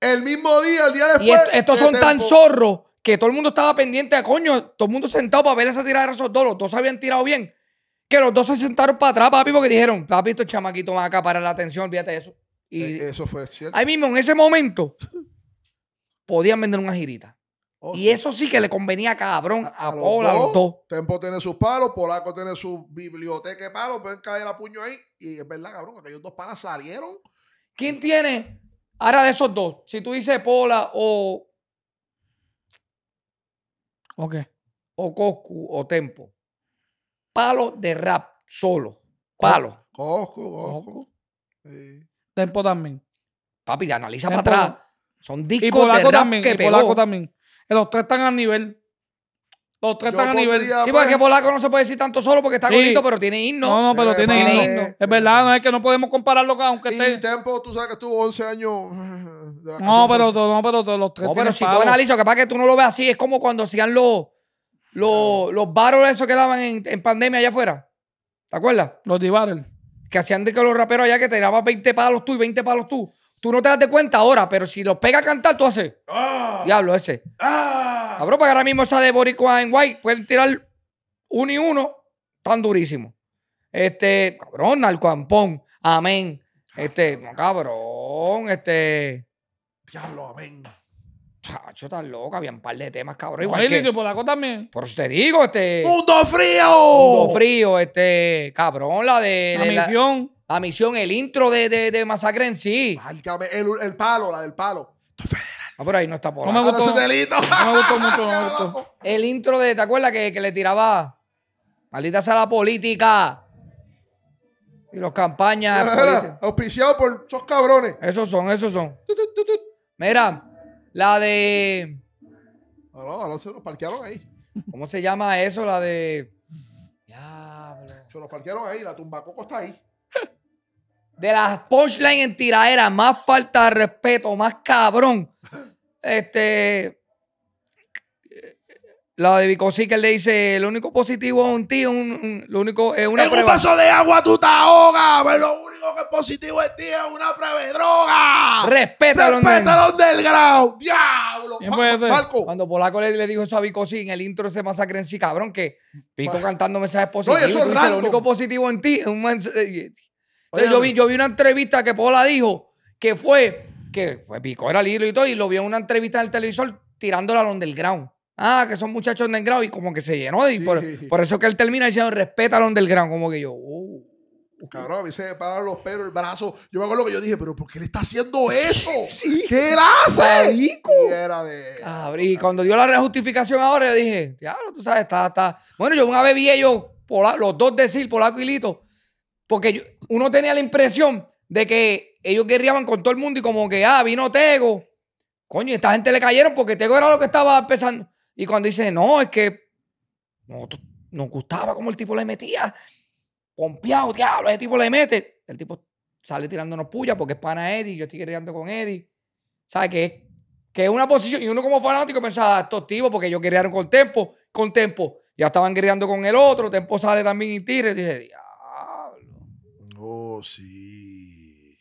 El mismo día, el día después. Y estos eh, son tan zorros que todo el mundo estaba pendiente a coño. Todo el mundo sentado para ver esa tirada de esos dos. Los dos habían tirado bien. Que los dos se sentaron para atrás, papi, porque dijeron, papi, estos chamaquitos van acá para la atención, fíjate eso. Y eh, eso fue cierto. Ahí mismo, en ese momento, podían vender una girita. Oh, y eso sí que le convenía cabrón a, Pola, a los dos. Tempo tiene sus palos, Polaco tiene su biblioteca de palos, pueden caer la puño ahí. Y es verdad, cabrón, aquellos dos panas salieron. ¿Quién tiene? Ahora de esos dos, si tú dices Pola o. qué? O Coscu o Tempo. Palo de rap solo. Palo. Coscu, Coscu. Tempo también. Papi, analiza para atrás. Son discos de también, que polaco también. Los tres están a nivel. Los tres están a nivel. Sí, porque pues Polaco no se puede decir tanto solo porque está bonito, pero tiene himno. No, no, pero tiene, himno. Es verdad, no es que no podemos compararlo con aunque y Tempo, tú sabes que estuvo 11 años. No, pero, no, pero los tres. No, pero si tú analizas, capaz que tú no lo ves así, es como cuando hacían los, los, los esos que daban en, pandemia allá afuera. ¿Te acuerdas? Los d bares. Que hacían de que los raperos allá que te daban 20 palos tú y 20 palos tú. Tú no te das de cuenta ahora, pero si los pega a cantar, tú haces. Ah. Diablo ese. Ah. Cabrón, para pues ahora mismo esa de Boricua en White, pueden tirar uno y uno, tan durísimo. Este, cabrón, al Narcoampón, amén. Este, cabrón, este. Diablo, amén. Chacho, tan loca, había un par de temas, cabrón. Igual también. Por eso te digo, este. ¡Mundo frío! Mundo frío, este. Cabrón, la de. La, misión. La ah, misión, el intro de, de, de Masacre en sí. el, el palo, la del palo. Ah, por ahí no está por No me gustó. Ah, no me gustó mucho, El intro de, ¿te acuerdas que, que le tiraba? Maldita sea la política. Y los campañas. Auspiciado auspiciados por esos cabrones. Esos son, esos son. Mira, la de. No, no, se los parquearon ahí. ¿Cómo se llama eso? La de. Ya, Se los parquearon ahí, la tumbacoco está ahí de las punchlines en tiradera, más falta de respeto, más cabrón. Este. La de Bicosí que le dice: Lo único positivo es un tío, un, lo único es una en un vaso de agua tú te ahogas, lo único que es positivo es tío, es una prueba de droga. Respétalo, Respétalo del grau, diablo. Cuando Polaco le, dijo eso a Vicosí en el intro se masacre en sí, cabrón, que Pico cantando mensajes positivos. lo único positivo en ti es un mensaje. Entonces, yo, vi, yo vi una entrevista que Pola dijo que fue que fue pues, picó, era libro y todo, y lo vi en una entrevista en el televisor tirándola al underground. Ah, que son muchachos ground y como que se llenó. Y por, eso que él termina diciendo respeta al underground, como que yo. Uh. Cabrón, a mí se me los pelos, el brazo. Yo me acuerdo que yo dije, pero ¿por qué le está haciendo eso? ¿Qué él hace? Rico. Y cuando dio la rejustificación ahora, yo dije, diablo, tú sabes, está, está. Bueno, yo una vez vi ellos, los dos decir, polaco y lito porque uno tenía la impresión de que ellos guerreaban con todo el mundo y como que, ah, vino Tego. Coño, esta gente le cayeron porque Tego era lo que estaba pensando. Y cuando dice, no, es que no, nos gustaba como el tipo le metía. Pompeado, diablo, ese tipo le mete. El tipo sale tirándonos puya porque es pana Eddie, yo estoy guerreando con Eddie. ¿Sabes qué? Que es una posición, y uno como fanático pensaba, ah, estos tipos, porque ellos guerrearon con Tempo, con Tempo, ya estaban guerreando con el otro, Tempo sale también y tira, y dije, diablo. Oh, sí.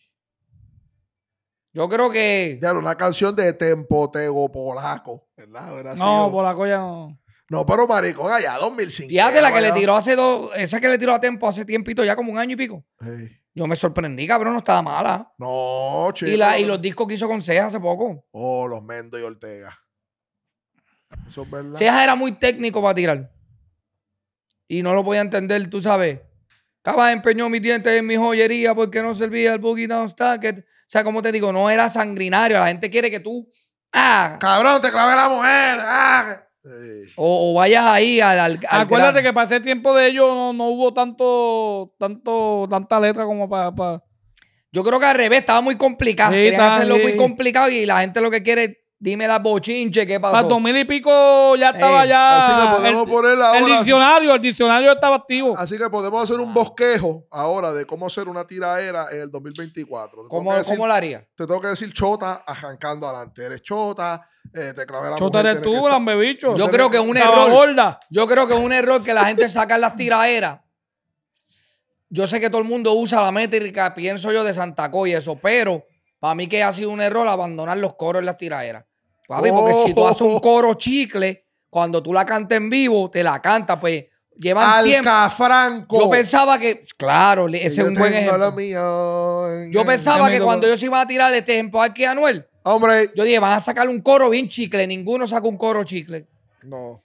Yo creo que. Ya, una canción de tempo Tempotego Polaco, ¿verdad? no, Polaco ya no. No, pero maricón, allá 2005. Fíjate, la que le tiró hace dos. Esa que le tiró a Tempo hace tiempito, ya como un año y pico. Yo me sorprendí, cabrón, no estaba mala. No, chico. Y, y los discos que hizo con Ceja hace poco. Oh, los Mendo y Ortega. Eso es verdad. Ceja era muy técnico para tirar. Y no lo podía entender, tú sabes. Estaba empeñó mis dientes en mi joyería porque no servía el boogie down O sea, como te digo, no era sangrinario. La gente quiere que tú. ¡Ah! Cabrón, te clavé la mujer. Ah. O, vayas ahí al, Acuérdate que para ese tiempo de ellos no, hubo tanto, tanto, tanta letra como para. Yo creo que al revés, estaba muy complicado. Sí, hacerlo muy complicado y la gente lo que quiere Dime la bochinche, ¿qué pasó? Para dos mil y pico ya eh, estaba ya. Así que podemos el, El diccionario, el diccionario estaba activo. Así que podemos hacer un bosquejo ahora de cómo hacer una tiraera en el 2024. ¿Cómo, la haría? Te tengo que decir chota arrancando adelante. Eres chota, eh, te clavé la Chota eres tú, lambebicho. Yo creo que un error. Yo creo que es un error que la gente saca las tiraeras. Yo sé que todo el mundo usa la métrica, pienso yo, de Santa Coy y eso, pero para mí que ha sido un error abandonar los coros en las tiraeras. Papi, porque si tú haces un oh. coro chicle, cuando tú la cantas en vivo, te la canta, pues llevan Alcafranco. tiempo. Yo pensaba que, claro, ese es un buen ejemplo. Mío, yo pensaba que cuando yo se iba a tirar este ejemplo aquí a Anuel, Hombre. Yo dije, van a sacar un coro bien chicle. Ninguno saca un coro chicle. No.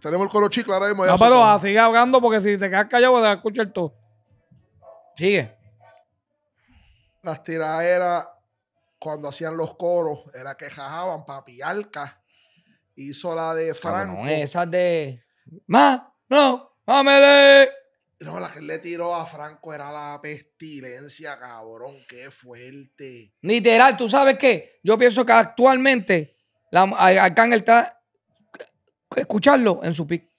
Tenemos el coro chicle ahora mismo. Ya no, pero a, sigue hablando porque si te quedas callado, te escuchar todo. Sigue. Las tiraderas cuando hacían los coros, era que jajaban papi Alca Hizo la de Franco. esa esas de. ¡Ma! ¡No! mámele No, la que le tiró a Franco era la pestilencia, cabrón. ¡Qué fuerte! Literal, ¿tú sabes qué? Yo pienso que actualmente la, Arcángel está. Escucharlo en su pick.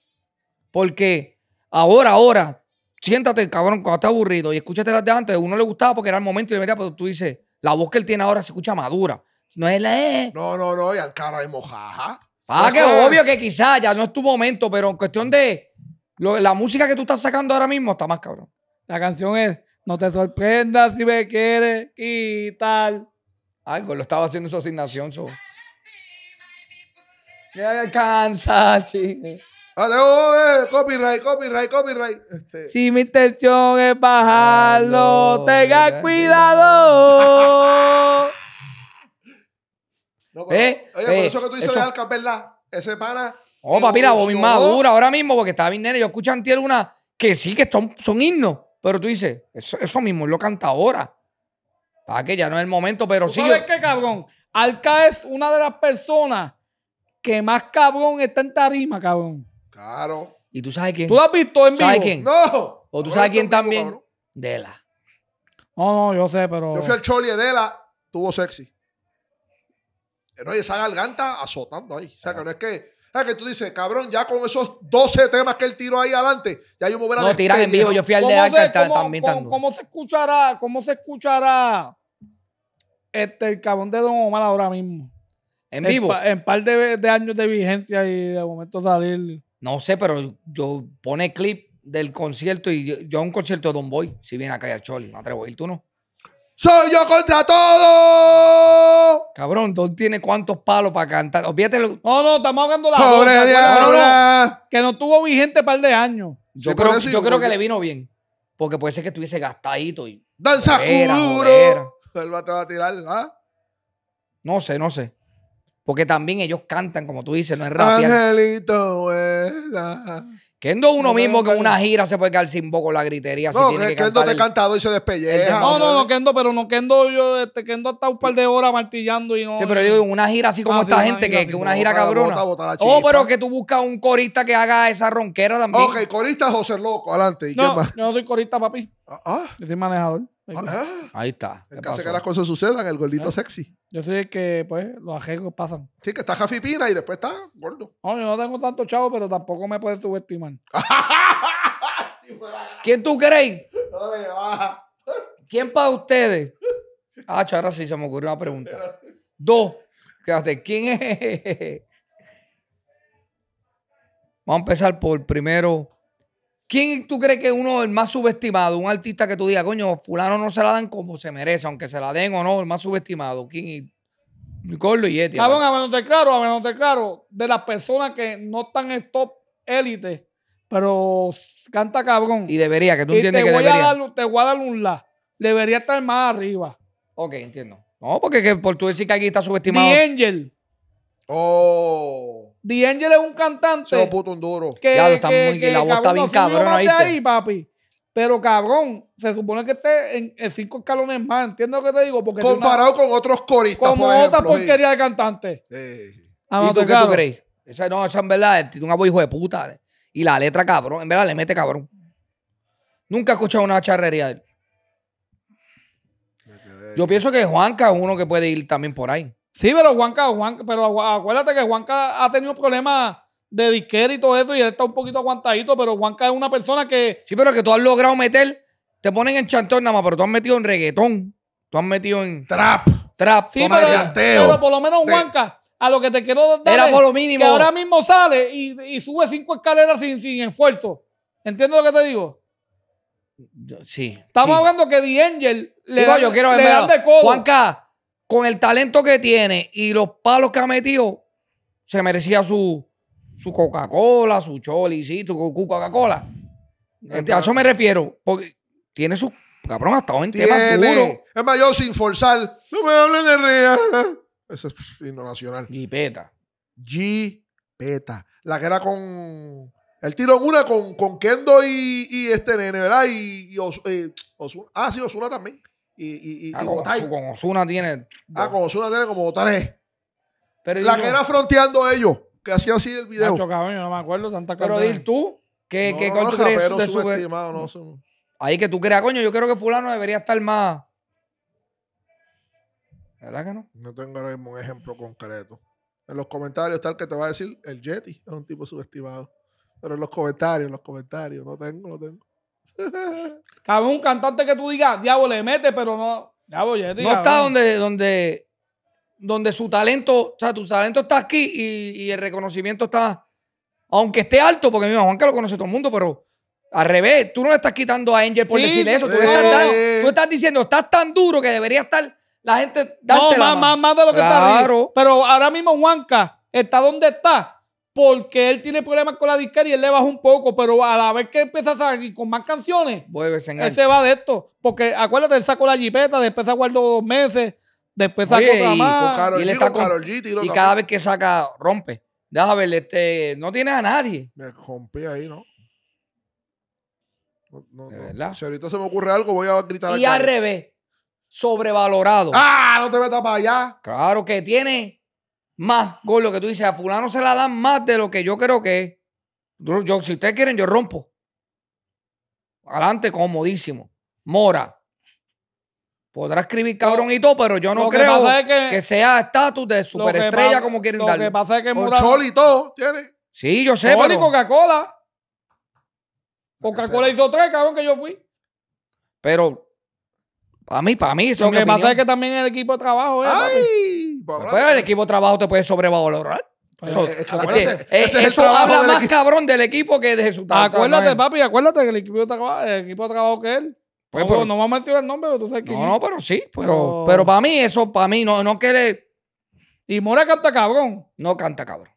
Porque ahora, ahora, siéntate, cabrón, cuando estás aburrido y escúchate las de antes. Uno le gustaba porque era el momento y le metía, pero tú dices, la voz que él tiene ahora se escucha madura. No es la e. No, no, no, y al cara de mojaja. Ah, que obvio que quizás ya no es tu momento, pero en cuestión de la música que tú estás sacando ahora mismo está más cabrón. La canción es No te sorprendas si me quieres tal Algo, lo estaba haciendo su asignación. Me alcanza, sí copyright, copyright, copyright. Este, si mi intención es bajarlo, tenga cuidado. Eh, oye, por eh, eso que tú dices de Alcas, ¿verdad? Ese pana. Oh, papi, la voz madura ahora mismo porque estaba bien nene. Yo escuché antier una que sí, que son, son himnos, pero tú dices, eso, mismo, mismo lo canta ahora. Para que ya no es el momento, pero sí. ¿Sabes qué, cabrón? Alca es una de las personas que más cabrón está en tarima, cabrón. Claro. ¿Y tú sabes quién? ¿Tú lo has visto en vivo? ¿Sabes quién? No. ¿O tú sabes quién también? Dela. No, no, yo sé, pero. Yo fui al Choli Dela, tuvo sexy. Eh, no, y esa garganta azotando ahí. O sea, que ah. no es que. O sea, que tú dices, cabrón, ya con esos 12 temas que él tiró ahí adelante, ya yo me hubiera No, tiran en vivo, yo fui al de Arca también. Cómo, ¿Cómo se escuchará? ¿Cómo se escuchará este, el cabrón de Don Omar ahora mismo? ¿En, vivo? en par de, de, años de vigencia y de momento salir. No sé, pero yo pone clip del concierto y yo, a un concierto de Don Boy, si viene acá a Choli, no atrevo a ir, tú no. ¡Soy yo contra todo! Cabrón, Don tiene cuántos palos para cantar. No, no, estamos hablando la pues, que no tuvo vigente un par de años. Yo creo, yo creo que le vino bien. Porque puede ser que estuviese gastadito y. ¡Danza El va a tirar, ¿ah? No sé, no sé. Porque también ellos cantan, como tú dices, no es rap. Angelito, vuela. Kendo uno mismo que en una gira se puede quedar sin boca la gritería. No, si tiene eh, que Kendo te ha cantado y se despelleja. No, no, no, Kendo, pero no, Kendo, yo, este, Kendo hasta un par de horas martillando y no. Sí, pero yo digo, una gira así como ah, esta gente, que, es una gira cabrón. cabrona. oh, pero que tú buscas un corista que haga esa ronquera también. Ok, corista José Loco, adelante. ¿Y no, qué más? yo no soy corista, papi. Ah, ah, Yo manejador. Ah, ah. Ahí está. En caso que las cosas sucedan, el gordito eh, sexy. Yo sé que, pues, los ajenos pasan. Sí, que está jafipina y después está gordo. No, yo no tengo tanto chavo, pero tampoco me puedes subestimar. ¿Quién tú crees? ¿Quién para ustedes? Ah, ahora sí se me ocurrió una pregunta. Dos. Quédate, ¿quién es? Vamos a empezar por primero ¿Quién tú crees que es uno el más subestimado? Un artista que tú digas, coño, fulano no se la dan como se merece, aunque se la den o no, el más subestimado. ¿Quién? Gordo y Yeti. Cabrón, a menos de caro, a menos de caro, de las personas que no están en top élite, pero canta cabrón. Y debería, que tú entiendes que debería. Dar, te voy a dar un la. Debería estar más arriba. Ok, entiendo. No, porque por tú decir que aquí está subestimado. The Angel. Oh. D'Angelo es un cantante. Se lo puto un duro. Que, está muy, que, la voz está bien cabrón, ahí, Pero cabrón, se supone que esté en, en cinco escalones más. Entiendo lo que te digo. Porque Comparado con otros coristas. Como otra porquería de cantante. Ah, ¿Y tú qué tú crees? Esa, no, esa en verdad es un voz hijo de puta. Eh. Y la letra, cabrón. En verdad le mete cabrón. Nunca he escuchado una charrería de él. Yo pienso que Juanca es uno que puede ir también por ahí. Sí, pero Juanca, pero acuérdate que Juanca ha tenido problemas de disquera y todo eso, y él está un poquito aguantadito, pero Juanca es una persona que. Sí, pero que tú has logrado meter, te ponen en chantón nada más, pero tú has metido en reggaetón, tú has metido en. Trap. Trap, Toma pero, pero por lo menos Juanca, a lo que te quiero dar. Era Que ahora mismo sale y, sube cinco escaleras sin, esfuerzo. ¿Entiendes lo que te digo? sí. Estamos hablando que The Angel. le, yo quiero le de codo. Juanca con el talento que tiene y los palos que ha metido, se merecía su, su Coca-Cola, su Choli, sí, su Coca-Cola. Este, a eso me refiero, porque tiene su cabrón hasta hoy en tema Es mayor sin forzar, no me hablen de Rihanna. Eso es signo nacional. Gipeta. Gipeta. La que era con. El tiro en una con, con Kendo y, este nene, ¿verdad? Y, y Osuna. Eh, ah, sí, Osuna también y, y, ah, con, Osuna tiene. Ah, con Osuna tiene como tres. Pero la que era fronteando ellos, que hacía así el video. acuerdo Pero dir tú, que, no, Ahí que tú creas, coño, yo creo que fulano debería estar más. ¿Verdad que no? No tengo ahora mismo un ejemplo concreto. En los comentarios está el que te va a decir el Jetty es un tipo subestimado. Pero en los comentarios, en los comentarios, no tengo, no tengo. Cabrón, un cantante que tú digas, diablo, le mete, pero no. Diablo, ya no está donde, donde, donde su talento, o sea, tu talento está aquí y, el reconocimiento está. Aunque esté alto, porque mi Juanca lo conoce todo el mundo, pero al revés, tú no le estás quitando a Angel por decir eso. Tú, le estás dando, tú estás diciendo, estás tan duro que debería estar la gente más, más, más de lo que está arriba. Pero ahora mismo Juanca está donde está porque él tiene problemas con la disquera y él le baja un poco, pero a la vez que empieza a salir con más canciones, él se va de esto. Porque acuérdate, él sacó la jipeta, después se dos meses, después sacó Oye, y más. y con y cada vez que saca, rompe. Deja ver, este, no tiene a nadie. Me rompí ahí, ¿no? No, Si ahorita se me ocurre algo, voy a gritar. Y al revés, sobrevalorado. ¡Ah! No te metas para allá. Claro que tiene más lo que tú dices, a fulano se la dan más de lo que yo creo que es. Yo, si ustedes quieren, yo rompo. Adelante, comodísimo. Mora. Podrá escribir cabrón y todo, pero yo no creo que, sea estatus de superestrella como quieren darle. Lo que pasa es que Mora... Choli y todo, tiene. Sí, yo sé, Chol pero... Coca-Cola. Coca-Cola hizo tres, cabrón, que yo fui. Pero, para mí, para mí, eso Lo que pasa es que también el equipo de trabajo ¡Ay! Pero pues pues, el equipo de trabajo te puede sobrevalorar. eso es habla más cabrón del equipo que de Jesús. Acuérdate, papi, acuérdate que el equipo de trabajo, el equipo de trabajo que él. no, pues, pero, no vamos a mencionar el nombre, pero tú sabes que. No, no, pero sí. Pero, pero para mí, eso, para mí, no, no que le. Y Mora canta cabrón. No canta cabrón.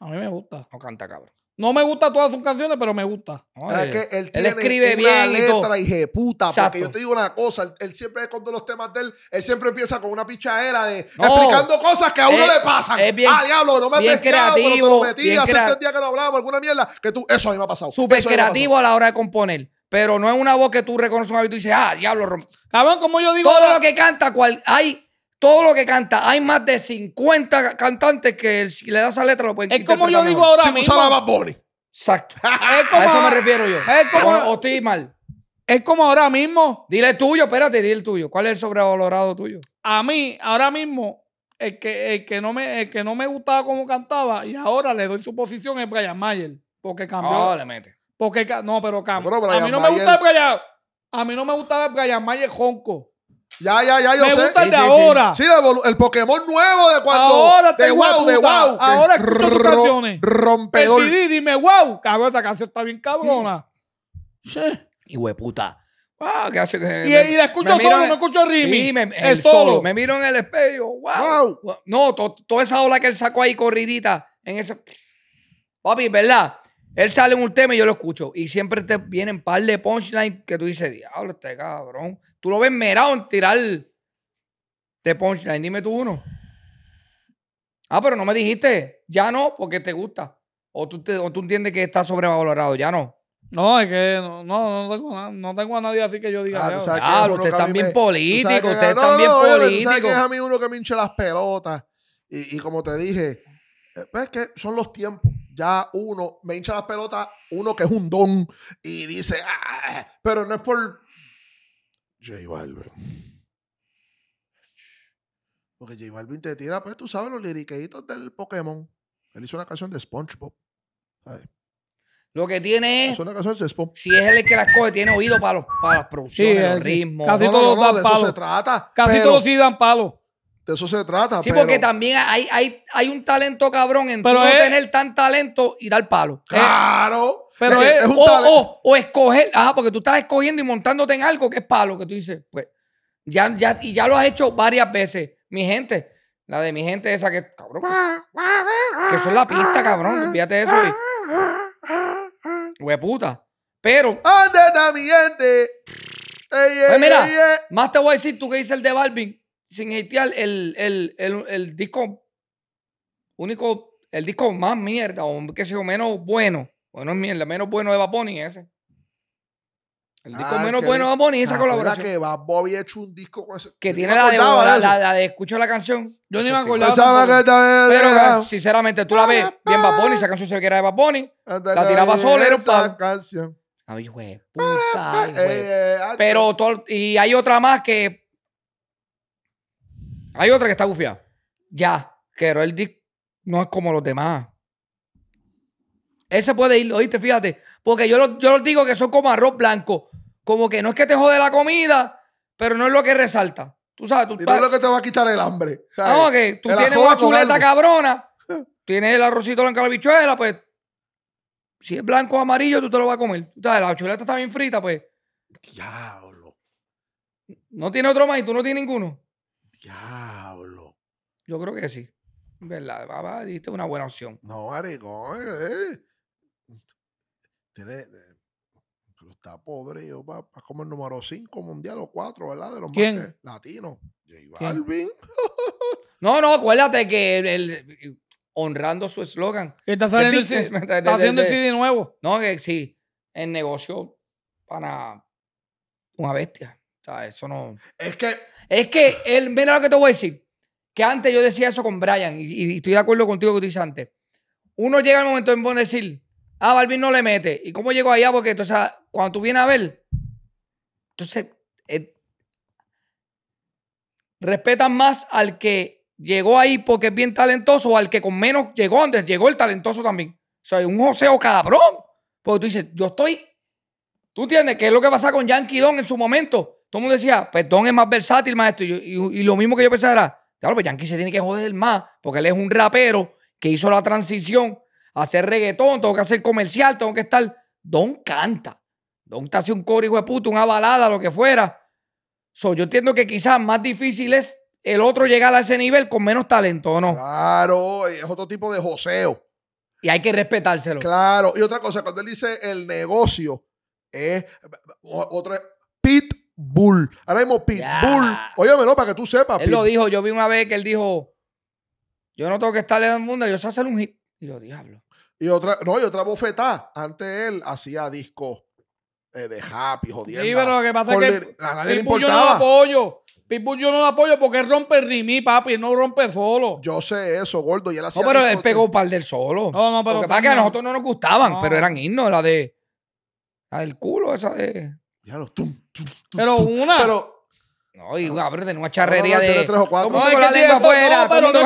A mí me gusta. No canta cabrón. No me gusta todas sus canciones, pero me gusta. es que él, escribe una bien letra y puta, porque yo te digo una cosa, él, siempre cuando los temas de él, él siempre empieza con una pichadera de explicando cosas que a uno le pasan. Es bien, ah, diablo, no me bien pescado, creativo, pero te lo metí, hace que lo hablamos, alguna mierda, que tú, eso a mí me ha pasado. Súper creativo a la hora de componer, pero no es una voz que tú reconoces un hábito y dices, ah, diablo, Cabrón, como yo digo. Todo lo que canta, cual, hay todo lo que canta. Hay más de 50 cantantes que si le das a letra lo pueden Es como yo digo ahora mismo. usaba más Bunny. Exacto. a eso me refiero yo. Es como, o, estoy mal. Es como ahora mismo. Dile el tuyo, espérate, dile el tuyo. ¿Cuál es el sobrevalorado tuyo? A mí, ahora mismo, el que, el que, no, me, que no me gustaba como cantaba y ahora le doy su posición es Brian Mayer. Porque cambió. No, oh, le mete. no, pero cambió. a mí no me gusta el A mí no me gustaba el Brian Mayer jonco. Ya, ya, ya, yo sé. gusta el de sí, ahora. Sí, el, Pokémon nuevo de cuando. Ahora de wow, de wow. Ahora escucho tus Rompedor. El dime wow. Cabrón, esta canción está bien cabrona. Sí. Y hueputa. Ah, ¿qué hace? Y, y la escucho solo, no escucho Rimi. Sí, el, solo. Me miro en el espejo. Wow. No, toda esa ola que él sacó ahí corridita. En ese. Papi, ¿verdad? Él sale en un tema y yo lo escucho. Y siempre te vienen par de punchlines que tú dices, diablo, este cabrón. Tú lo ves merado en tirar de punchline. Dime tú uno. Ah, pero no me dijiste. Ya no, porque te gusta. O tú, entiendes que está sobrevalorado. Ya no. No, es que no, tengo, a nadie así que yo diga. Ah, claro, ustedes están bien políticos. Ustedes están bien políticos. que es a mí uno que me hinche las pelotas. Y, como te dije, eh, pues es que son los tiempos. Ya uno me hincha las pelotas, uno que es un don y dice, ah", pero no es por J Balvin. Porque J Balvin te tira, pues tú sabes, los liriqueitos del Pokémon. Él hizo una canción de SpongeBob. Lo que tiene es. Una canción de SpongeBob. Si es él el que las coge, tiene oído para, los, para las producciones, los ritmos. Casi no, no, todos no, dan eso se trata. Casi todos sí dan palo. De eso se trata. Sí, porque también hay, hay, hay un talento cabrón en no tener tan talento y dar palo. Claro. Pero o, o, escoger, porque tú estás escogiendo y montándote en algo que es palo, que tú dices, pues, ya, y ya lo has hecho varias veces. Mi gente, la de mi gente esa que, cabrón, que eso es la pista, cabrón, fíjate eso. Güey, puta. Pero. Pues mira, más te voy a decir tú que dices el de Balvin, sin hatear el, el, disco único, el disco más mierda, o que yo, menos bueno bueno, el menos bueno de Baboni ese. El disco ah, menos bueno de Baboni esa colaboración. que Bad Bobby ha hecho un disco con ese. Que tiene la de, la, la, de escucho la canción. Yo ni me acordaba. Pero ah, sinceramente, tú la ves bien Bad esa canción se ve que era de Bad La tiraba sola, era un canción. Ay, güey, puta, güey. Eh, eh, pero y hay otra más que. Hay otra que está gufiada. Ya. Pero el disco no es como los demás. Él se puede ir, oíste, fíjate. Porque yo, lo, yo digo que son como arroz blanco. Como que no es que te jode la comida, pero no es lo que resalta. Tú sabes, tú... Y no es lo que te va a quitar el hambre. No, que tú tienes una chuleta cabrona, tienes el arrocito blanco la bichuela, pues... Si es blanco o amarillo, tú te lo vas a comer. Tú sabes, la chuleta está bien frita, pues... Diablo. ¿No tiene otro más tú no tienes ninguno? Diablo. Yo creo que sí. ¿Verdad? Diste una buena opción. No, maricón. Eh. Tiene, está podrido, para Como el número 5 mundial o 4, ¿verdad? De los latinos. J Balvin. no, no, acuérdate que el, honrando su eslogan. Está, haciendo el, de, nuevo. No, que sí. El negocio para una bestia. O sea, eso no. Es que. Es que, él, mira lo que te voy a decir. Que antes yo decía eso con Brian y, estoy de acuerdo contigo que tú dices antes. Uno llega al momento en decir, Ah, Balvin no le mete. ¿Y cómo llegó allá? Porque sea, cuando tú vienes a ver, entonces eh, respetan más al que llegó ahí porque es bien talentoso o al que con menos llegó donde llegó el talentoso también. O sea, un joseo cabrón. Porque tú dices, yo estoy. ¿Tú entiendes qué es lo que pasa con Yankee Don en su momento? Todo el mundo decía, pues Don es más versátil, maestro. Y, y lo mismo que yo pensaba era, claro, pues Yankee se tiene que joder más, porque él es un rapero que hizo la transición hacer reggaetón, tengo que hacer comercial, tengo que estar. Don canta. Don te hace un código de puto una balada, lo que fuera. yo entiendo que quizás más difícil es el otro llegar a ese nivel con menos talento, ¿o ¿no? Claro, es otro tipo de joseo. Y hay que respetárselo. Claro, y otra cosa, cuando él dice el negocio, es otro Pitbull. Ahora mismo Pitbull. Óyeme, Óyemelo para que tú sepas. Él lo dijo, yo vi una vez que él dijo, yo no tengo que estar en el mundo, yo sé hacer un hit. Y yo, diablo. Y otra, no, y otra bofetada. Antes él hacía discos eh, de happy, jodiendo. Sí, pero lo que pasa es que. a nadie le importaba. Yo no lo apoyo. Pitbull yo no lo apoyo porque él rompe el rimí, papi. no rompe solo. Yo sé eso, gordo. Y él hacía no, pero él pegó un par del solo. No, no, pero. Lo que pasa es que a nosotros no nos gustaban, pero eran himnos. La de. La del culo, esa de. Pero una. No, y cabrón, de una charrería de. Todo el mundo con la lengua afuera. Todo el mundo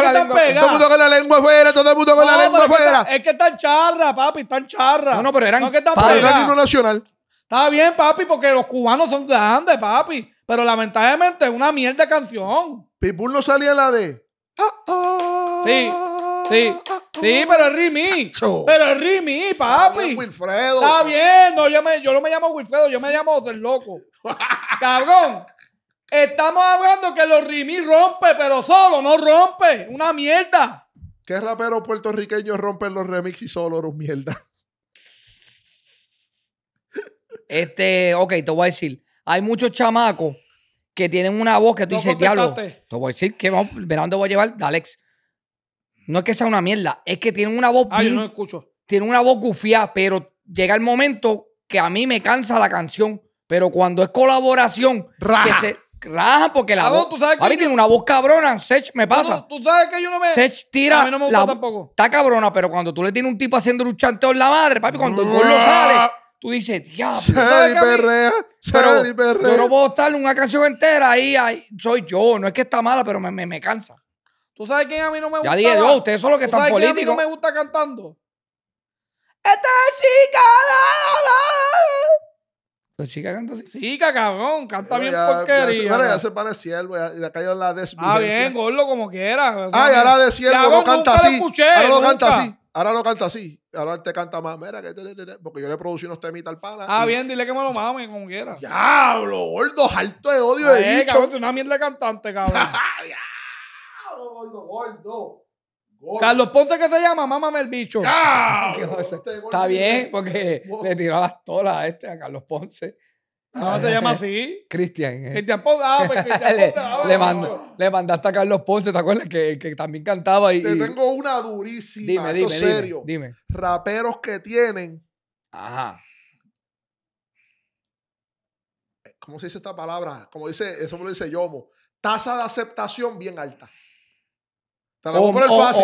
con la lengua afuera. Todo el mundo con la lengua afuera. con la lengua afuera. Es que están charra, papi, están charra. No, no, pero eran. No, que el himno nacional. Está bien, papi, porque los cubanos son grandes, papi. Pero lamentablemente es una mierda canción. Pitbull no salía la de. Ah, ah. Sí, sí. Sí, pero es Rimi. Pero es Rimi, ah, papi. Wilfredo. Está bien, no, yo, me, yo no me llamo Wilfredo, yo me llamo Ser Loco. Cabrón. Estamos hablando que los remix rompe, pero solo no rompe. Una mierda. ¿Qué rapero puertorriqueño rompen los remix y solo los mierda? Este, ok, te voy a decir. Hay muchos chamacos que tienen una voz que tú dices, diablo. Te voy a decir que dónde voy a llevar, Dalex. No es que sea una mierda, es que tienen una voz. bien, Ay, no escucho. Tienen una voz gufiada, pero llega el momento que a mí me cansa la canción. Pero cuando es colaboración, Raja. que se Raja porque la voz. Ah, tiene una voz cabrona. Sech me ah, pasa. Tú, sabes que yo no me. Sech tira. A mí no me gusta tampoco. Está cabrona, pero cuando tú le tienes un tipo haciendo un chanteo en la madre, papi, cuando el gol lo ah. sale, tú dices, diablo. Pero perrea. perrea. Pero no puedo estar una canción entera ahí, ahí, Soy yo. No es que está mala, pero me, me, me cansa. ¿Tú sabes quién a mí no me gusta? Ya dije yo, ustedes son los que están políticos. a mí no me gusta cantando? Esta chica. Pues que canta así. chica cabrón. Canta bien porquería. Ya se, pero ya se parecía, y le cayó la desvivencia. Ah, bien, gordo, como quiera. Ay, ah, ahora de siervo no canta así. ahora no canta así. Ahora no canta así. Ahora te canta más. Mira, que te, te, te, porque yo le producí unos temitas al pala. Ah, bien, dile que me lo mame como quiera. Diablo, gordo, harto de odio de dicho. cabrón, es una mierda de cantante, cabrón. Diablo, gordo, gordo. Carlos Ponce, qué se llama? Mámame el bicho. Está bien, porque le tirabas tolas a este, a Carlos Ponce. ¿Cómo ah, se llama eh, así. Cristian. Eh. Cristian Ponce. Ah, pues, Cristian ah, le, mandaste a Carlos Ponce, ¿te acuerdas? Que, que también cantaba. ahí. Te tengo una durísima. Dime, esto dime, serio. Dime, Raperos que tienen. Ajá. ¿Cómo se dice esta palabra? Como dice, eso me lo dice Yomo. Tasa de aceptación bien alta.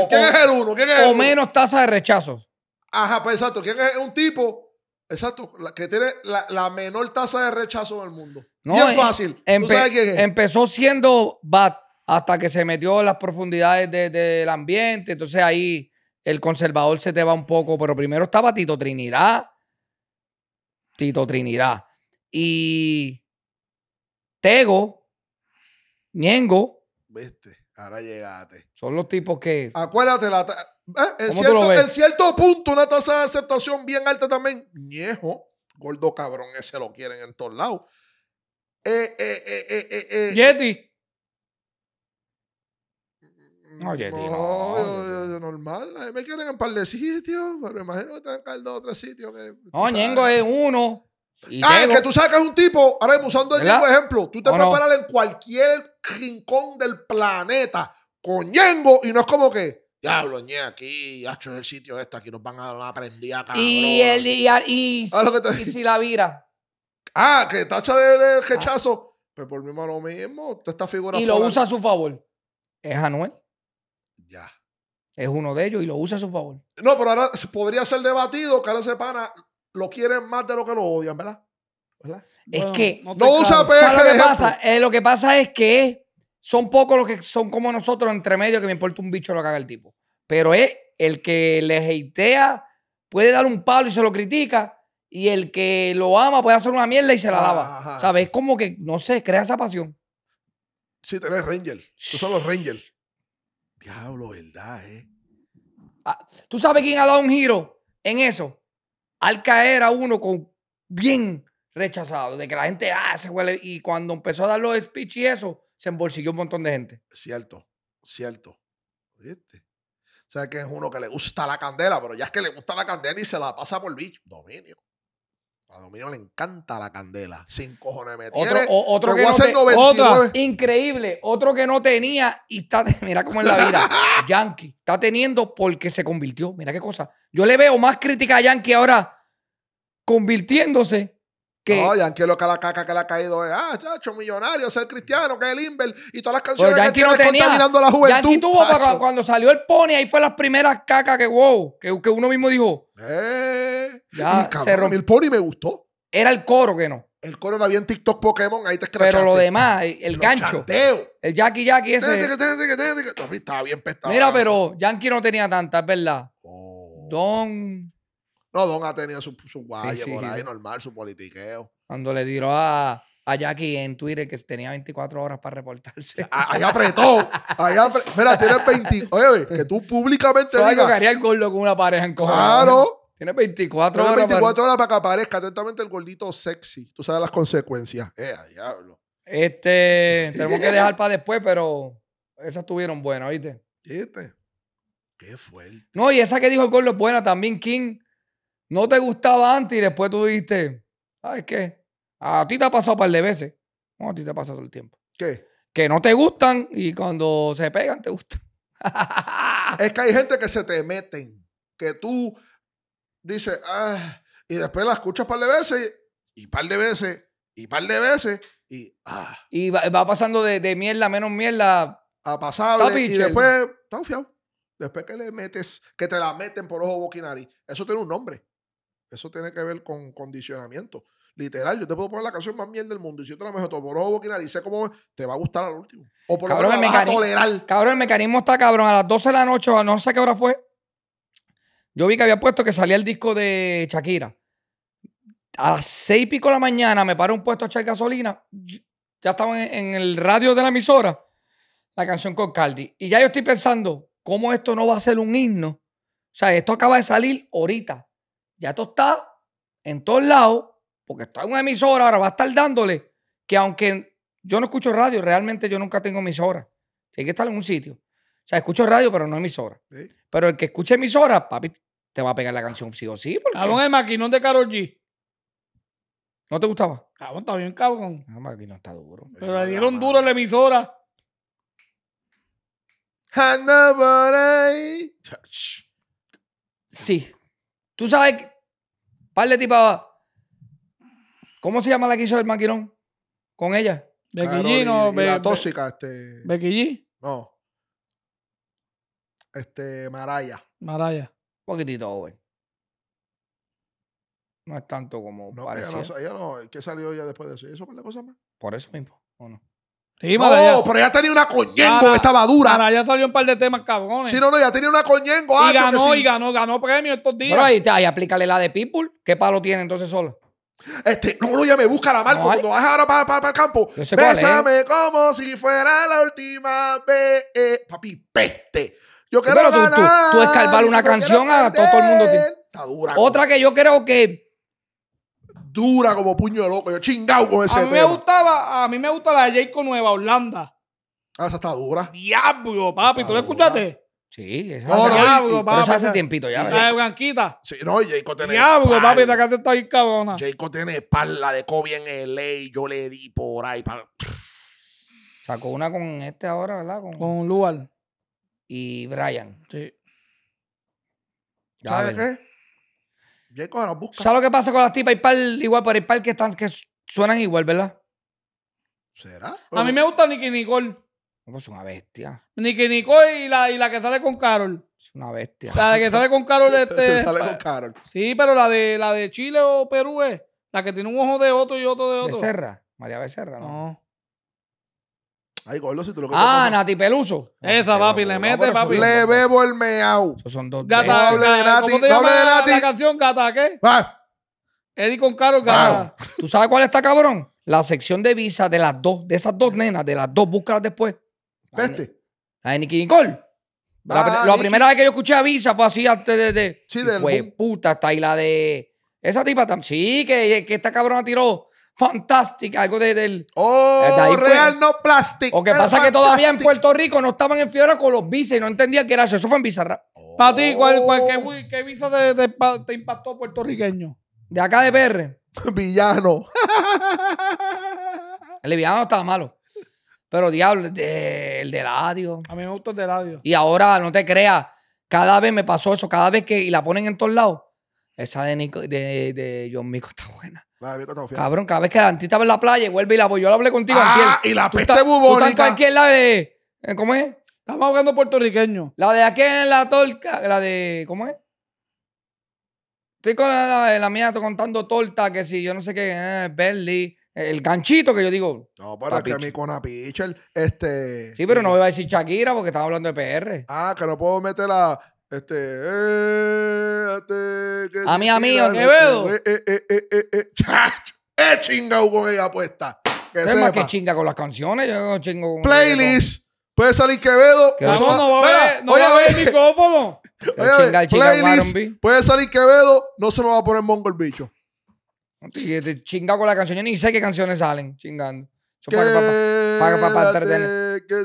¿Quién es el uno? o menos tasa de rechazo. Ajá, pues exacto. ¿Quién es un tipo? Exacto, que tiene la, menor tasa de rechazo del mundo. No, Bien fácil. ¿Tú quién es? Empezó siendo Bat hasta que se metió en las profundidades del ambiente. Entonces ahí el conservador se te va un poco, pero primero estaba Tito Trinidad. Tito Trinidad. Y Tego, Niengo. Ahora llegate. Son los tipos que. Acuérdate, la eh, en, cierto, en, cierto, punto, una tasa de aceptación bien alta también. Ñejo, gordo cabrón, ese lo quieren en todos lados. Eh, eh, eh, Yeti. No, Yeti, no. no normal. me quieren en par de sitios, pero imagino que están en dos o tres sitios. Que, no, Ñengo es uno ah, que tú es un tipo, ahora mismo usando el ejemplo, tú te preparas en cualquier rincón del planeta con y no es como que, diablo, Ñe, aquí, hacho en el sitio este, aquí nos van a dar una prendida, Y, el, y, y, ah, si, y, si la vira. Ah, que tacha de, ah. rechazo. pero Pues por mi lo mismo, está figura. Y lo usa a su favor. Es Anuel. Ya. Es uno de ellos y lo usa a su favor. No, pero ahora podría ser debatido que ahora lo quieren más de lo que lo odian, ¿verdad? ¿verdad? Es que no, usa lo, que pasa? Eh, lo que pasa es que son pocos los que son como nosotros entre medio que me importa un bicho lo que haga el tipo. Pero es el que le heitea puede dar un palo y se lo critica. Y el que lo ama puede hacer una mierda y se la lava. ¿Sabes? Es Como que, no sé, crea esa pasión. Sí, tenés Ranger. Tú son los Rangers. Diablo, ¿verdad? Eh? Ah, ¿Tú sabes quién ha dado un giro en eso? al caer a uno con bien rechazado, de que la gente, ah, se huele. Y cuando empezó a dar los speech y eso, se embolsilló un montón de gente. Cierto, cierto. ¿Viste? O sea, que es uno que le gusta la candela, pero ya es que le gusta la candela y se la pasa por bicho. Dominio. A Dominio le encanta la candela. Sin cojones me tiene. Otro, que no tenía increíble. Otro que no tenía y está. Mira cómo es la vida. Yankee. Está teniendo porque se convirtió. Mira qué cosa. Yo le veo más crítica a Yankee ahora convirtiéndose. Que... No, Yankee lo que la caca que le ha caído es, ah, chacho, millonario, ser cristiano, que es el Inver y todas las canciones Yankee que no contaminando la juventud. Yankee tuvo cuando salió el Pony, ahí fue las primeras cacas que wow, que, que uno mismo dijo. Eh ya, y, El pony me gustó. Era el coro que no. El coro no había en TikTok Pokémon, ahí te escrachaste. Pero lo demás, el gancho. El Jackie Jackie ese. Estaba bien pestado. Mira, pero Yankee no tenía tanta, es verdad. Oh. Don. No, Don ha tenido su, su guaya por ahí, normal, su politiqueo. Cuando le tiró a, a Jackie en Twitter que tenía 24 horas para reportarse. Ahí apretó. Ahí Mira, tienes 20. Oye, que tú públicamente. Digas... que haría el gordo con una pareja en Claro. Tiene 24 horas. 24 horas para que aparezca atentamente el gordito sexy. Tú sabes las consecuencias. Eh, diablo. Este, tenemos que dejar para después, pero esas estuvieron buenas, ¿viste? ¿Viste? Qué fuerte. No, y esa que dijo el gordo es buena también, King. No te gustaba antes y después tú dijiste, ¿sabes qué? A ti te ha pasado un par de veces. No, a ti te ha pasado todo el tiempo. ¿Qué? Que no te gustan y cuando se pegan te gustan. es que hay gente que se te meten. Que tú dice, ah, y después la escuchas par de veces, y par de veces, y par de veces, y ah. Y va, pasando de, de, mierda menos mierda a pasable, y después, está fiado. Después que le metes, que te la meten por ojo, boquinari. Eso tiene un nombre. Eso tiene que ver con condicionamiento. Literal, yo te puedo poner la canción más mierda del mundo y si yo te la mejor por ojo, boca y sé cómo te va a gustar al último. O por lo tolerar. Cabrón, el mecanismo está cabrón. A las 12 de la noche, a no sé qué hora fue, yo vi que había puesto que salía el disco de Shakira. A las seis y pico de la mañana me paró un puesto a echar gasolina. Ya estaba en, el radio de la emisora la canción con Cardi. Y ya yo estoy pensando, ¿cómo esto no va a ser un himno? O sea, esto acaba de salir ahorita. Ya esto está en todos lados, porque está en una emisora, ahora va a estar dándole, que aunque yo no escucho radio, realmente yo nunca tengo emisora. Tiene que estar en un sitio. O sea, escucho radio, pero no emisora. Pero el que escuche emisora, papi, te va a pegar la canción sí o sí. Porque... Cabrón, el maquinón de Karol G. ¿No te gustaba? Cabrón, está bien, cabrón. El ah, maquinón está duro. Pero le dieron duro a la emisora. Sí. Tú sabes, par de ¿Cómo se llama la que hizo el maquinón? Con ella. la tóxica, este. Becky G. No. Este, Maraya. Maraya. Un poquitito over. No es tanto como no, no, ella no, ¿Qué salió ella después de eso? eso por la cosa más? Por eso mismo, ¿o no? Sí, no, pero ya tenía una coñengo que estaba dura. Para, ya salió un par de temas cabrones. Sí, no, no, ya tenía una coñengo. Y ganó, y ganó, ganó premio estos días. Pero ahí está, y aplícale la de Pitbull. ¿Qué palo tiene entonces sola? Este, no, no, ya me busca la Marco. cuando vas ahora para, para, para el campo, bésame como si fuera la última vez. papi, peste. Yo quiero pero Tú, tú, una canción a ah, todo, el mundo. Está dura. Otra que yo creo que. Dura como puño de loco. Yo chingado con ese a mí Me gustaba, a mí me gusta la de Jayco Nueva Holanda. Ah, esa está dura. Diablo, papi. ¿Tú la escuchaste? Sí, esa no, papi. Pero esa hace tiempito ya. La de Blanquita. Sí, no, Jayco tiene. Diablo, papi, esta te está ahí cabrona. Jayco tiene espalda de Kobe en LA. Yo le di por ahí. Sacó una con este ahora, ¿verdad? Con, con Lual y Brian. Sí. ¿Sabes qué? Jacob busca. ¿Sabes lo que pasa con las tipas? y par igual, por el par que, están, que suenan igual, ¿verdad? ¿Será? A mí me gusta Nicki Nicole. No, pues, es una bestia. Nicki Nicole y la, que sale con Carol. Es una bestia. La que sale con Carol. Este, sale con Carol. Sí, pero la de, la de Chile o Perú es la que tiene un ojo de otro y otro de otro. Becerra. María Becerra, ¿no? No. Ah, Nati Peluso. Esa, papi, le mete, ah, papi. Le bebo el meao. Esos son dos. Gata, no de Nati. La canción, gata, ¿qué? Va. Eddie con Caro, gata. ¿Tú sabes cuál está, cabrón? La sección de visa de las dos, de esas dos nenas, de las dos, búscalas después. Peste. La de Nicky Nicole. La, ah, primera vez que yo escuché a Visa fue así antes de. de sí, del puta, está ahí la de. Esa tipa también. Sí, que, que esta cabrona tiró fantástica algo de, del. Oh, Real No plástico. O que pasa que todavía en Puerto Rico no estaban en fiebre con los bises y no entendía qué era eso. Eso fue en Bizarra. Oh. Para ti, ¿cuál, cuál, qué, de, te impactó puertorriqueño? De acá de PR. Villano. el villano estaba malo. Pero diablo, el, de, el A mí me gusta el de radio Y ahora, no te creas, cada vez me pasó eso, cada vez que y la ponen en todos lados. Esa de, de, de John Mico está buena. Cabrón, cada vez que Antita va en la playa, y vuelve y la voy. Yo la hablé contigo, ah, Y la peste bubónica. Tú estás con cualquier la de. Eh, ¿Cómo es? Estamos hablando puertorriqueño. La de aquí en la torta, La de. ¿Cómo es? Estoy con la, mía contando torta, que si yo no sé qué, eh, Berly. El ganchito que yo digo. No, para que a mí con la pitcher, este. Sí, pero eh, no me va a decir Shakira porque estaba hablando de PR. Ah, que no puedo meter la. Este. Eh, a mí, a mí, Quevedo. Eh, eh, eh, eh chingado con ella puesta. Que es más que chinga con las canciones. Yo chingo Playlist. Puede salir Quevedo. No, no va a ver, no a ver el micrófono. playlist. Puede salir Quevedo. No se me va a poner mongo el bicho. Chinga con las canciones. Ni sé qué canciones salen. Chingando. Eso para, para, para,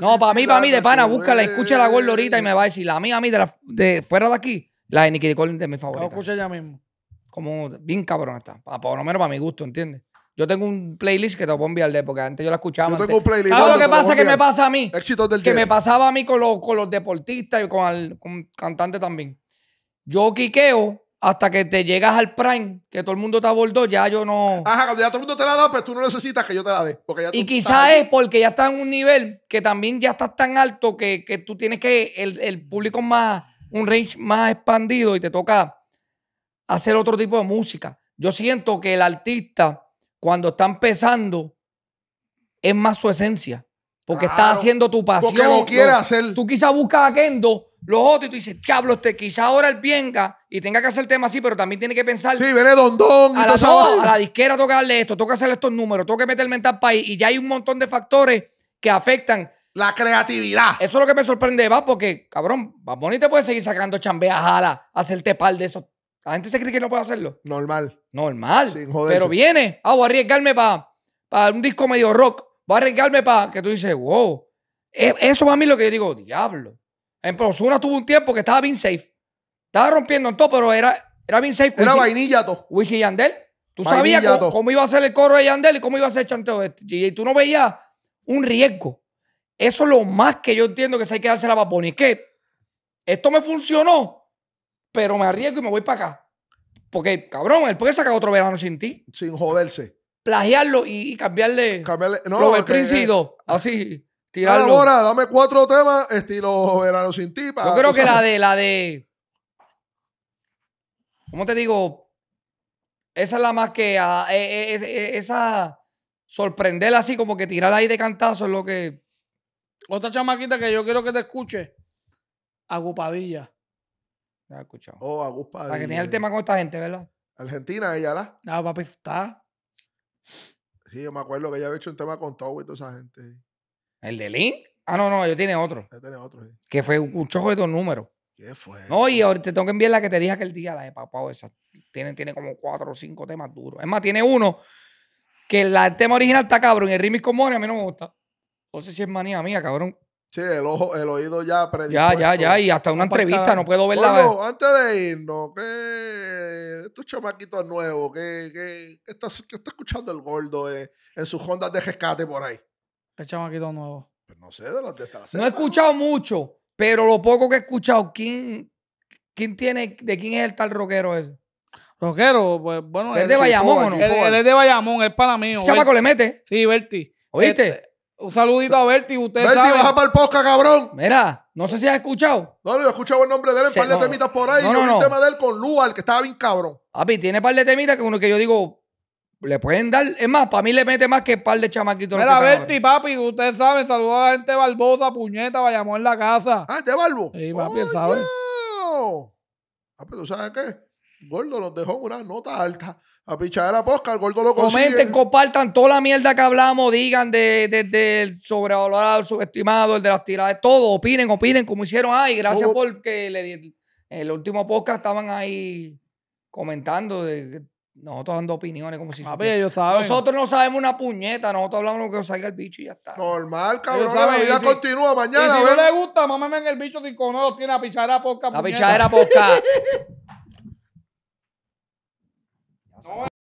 no, para mí, para mí, de pana, búscala, la la la ahorita y eh. me va a decir, la mía, a mí, de, fuera de aquí, la de Nicky Nicole de mi favorita. La escucha ya mismo. Como bien cabrón está. Por lo menos para mi gusto, ¿entiendes? Yo tengo un playlist que te voy a enviar de porque antes yo la escuchaba. Yo tengo un playlist. ¿Sabes lo que pasa? Que me pasa a mí. del Que me pasaba a mí con los, deportistas y con el cantante también. Yo quiqueo hasta que te llegas al prime, que todo el mundo te abordó, ya yo no. Ajá, cuando ya todo el mundo te la da, pues tú no necesitas que yo te la dé. y quizás es porque ya estás en un nivel que también ya estás tan alto que, tú tienes que. El, el público más. Un range más expandido y te toca hacer otro tipo de música. Yo siento que el artista, cuando está empezando, es más su esencia. Porque está haciendo tu pasión. Porque lo hacer. Tú quizás buscas a Kendo los otros y tú dices, diablo, este quizá ahora el venga y tenga que hacer el tema así, pero también tiene que pensar. Sí, viene Don Don. A, la, a la disquera toca darle esto, toca hacerle estos números, toca meterme en tal país. Y ya hay un montón de factores que afectan. La creatividad. Eso es lo que me sorprende, va, porque, cabrón, va te puede seguir sacando chambeas jala, hacerte par de eso. La gente se cree que no puede hacerlo. Normal. Normal. Pero viene. Ah, voy a arriesgarme para pa un disco medio rock. Voy a arriesgarme para que tú dices, wow. E, eso va a mí lo que yo digo, diablo. En Prozuna tuvo un tiempo que estaba bien safe. Estaba rompiendo en todo, pero era, era bien safe. Era vainilla todo. Wisin y Yandel. Tú sabías cómo, iba a ser el coro de Yandel y cómo iba a ser chanteo este. Y tú no veías un riesgo. Eso es lo más que yo entiendo que se hay que darse la Baboni. Es que esto me funcionó, pero me arriesgo y me voy para acá. Porque, cabrón, él puede sacar otro verano sin ti. Sin joderse. Plagiarlo y, cambiarle Cambiarle. No, lo eh, eh. del Así ahora, dame cuatro temas, estilo verano sin ti. Yo creo que la de, la de. ¿Cómo te digo? Esa es la más que. Ah, e, e, e, esa. Sorprender así, como que tirar ahí de cantazo es lo que. Otra chamaquita que yo quiero que te escuche. Agupadilla. La he escuchado. Oh, Agupadilla. La que tenía el tema con esta gente, ¿verdad? Argentina, ella la. Ah, papi, está. Sí, yo me acuerdo que ella había hecho un tema con todo y toda esa gente. ¿El de Link? Ah, no, no, Yo tiene otro. Yo tenía otro, Que fue un chojo de dos números. ¿Qué fue? No, y ahorita tengo que enviar la que te dije aquel día, la de Papá esa. Tiene, tiene como cuatro o cinco temas duros. Es más, tiene uno que el tema original está cabrón y el remix con Mori a mí no me gusta. No sé si es manía mía, cabrón. Sí, el ojo, el oído ya predispuesto. Ya, ya, ya, y hasta una entrevista, no puedo verla. Bueno, antes de irnos, que estos chamaquitos nuevos, que, ¿Qué que, está, escuchando el gordo eh, en sus ondas de rescate por ahí. El chamaquito nuevo. Pues no sé, de las de esta No he escuchado mucho, pero lo poco que he escuchado, ¿quién, quién tiene, de quién es el tal rockero ese? Rockero, pues bueno. ¿Es de Bayamón o no? Él, es de Bayamón, es para mí. Ese chamaco le mete. Sí, Berti. ¿Oíste? Este, un saludito a Berti. Usted Berti, baja para el posca, cabrón. Mira, no sé si has escuchado. No, yo he escuchado el nombre de él en par de temitas por ahí. yo vi un tema de él con el que estaba bien cabrón. Papi, tiene par de temitas que uno que yo digo, le pueden dar, es más, para mí le mete más que un par de chamaquitos. ver, ti papi, ustedes saben, saludó a gente Barbosa, puñeta, vayamos en la casa. Ah, de Barbo. Sí, papi, oh, ¿sabes? Ah, pero ¿sabes qué? Gordo nos dejó una nota alta. A pichadera posca, el gordo lo consigue. Comenten, compartan toda la mierda que hablamos, digan de, de, sobrevalorado, subestimado, el de las tiradas, todo. Opinen, opinen, como hicieron ahí. Gracias porque le, en el último podcast estaban ahí comentando de nosotros dando opiniones como si. Papi, saben. Nosotros no sabemos una puñeta, nosotros hablamos lo que salga el bicho y ya está. Normal, cabrón. la vida continúa mañana. y si no le gusta, mámame en el bicho si no tiene a pichadera poca. La pichadera poca.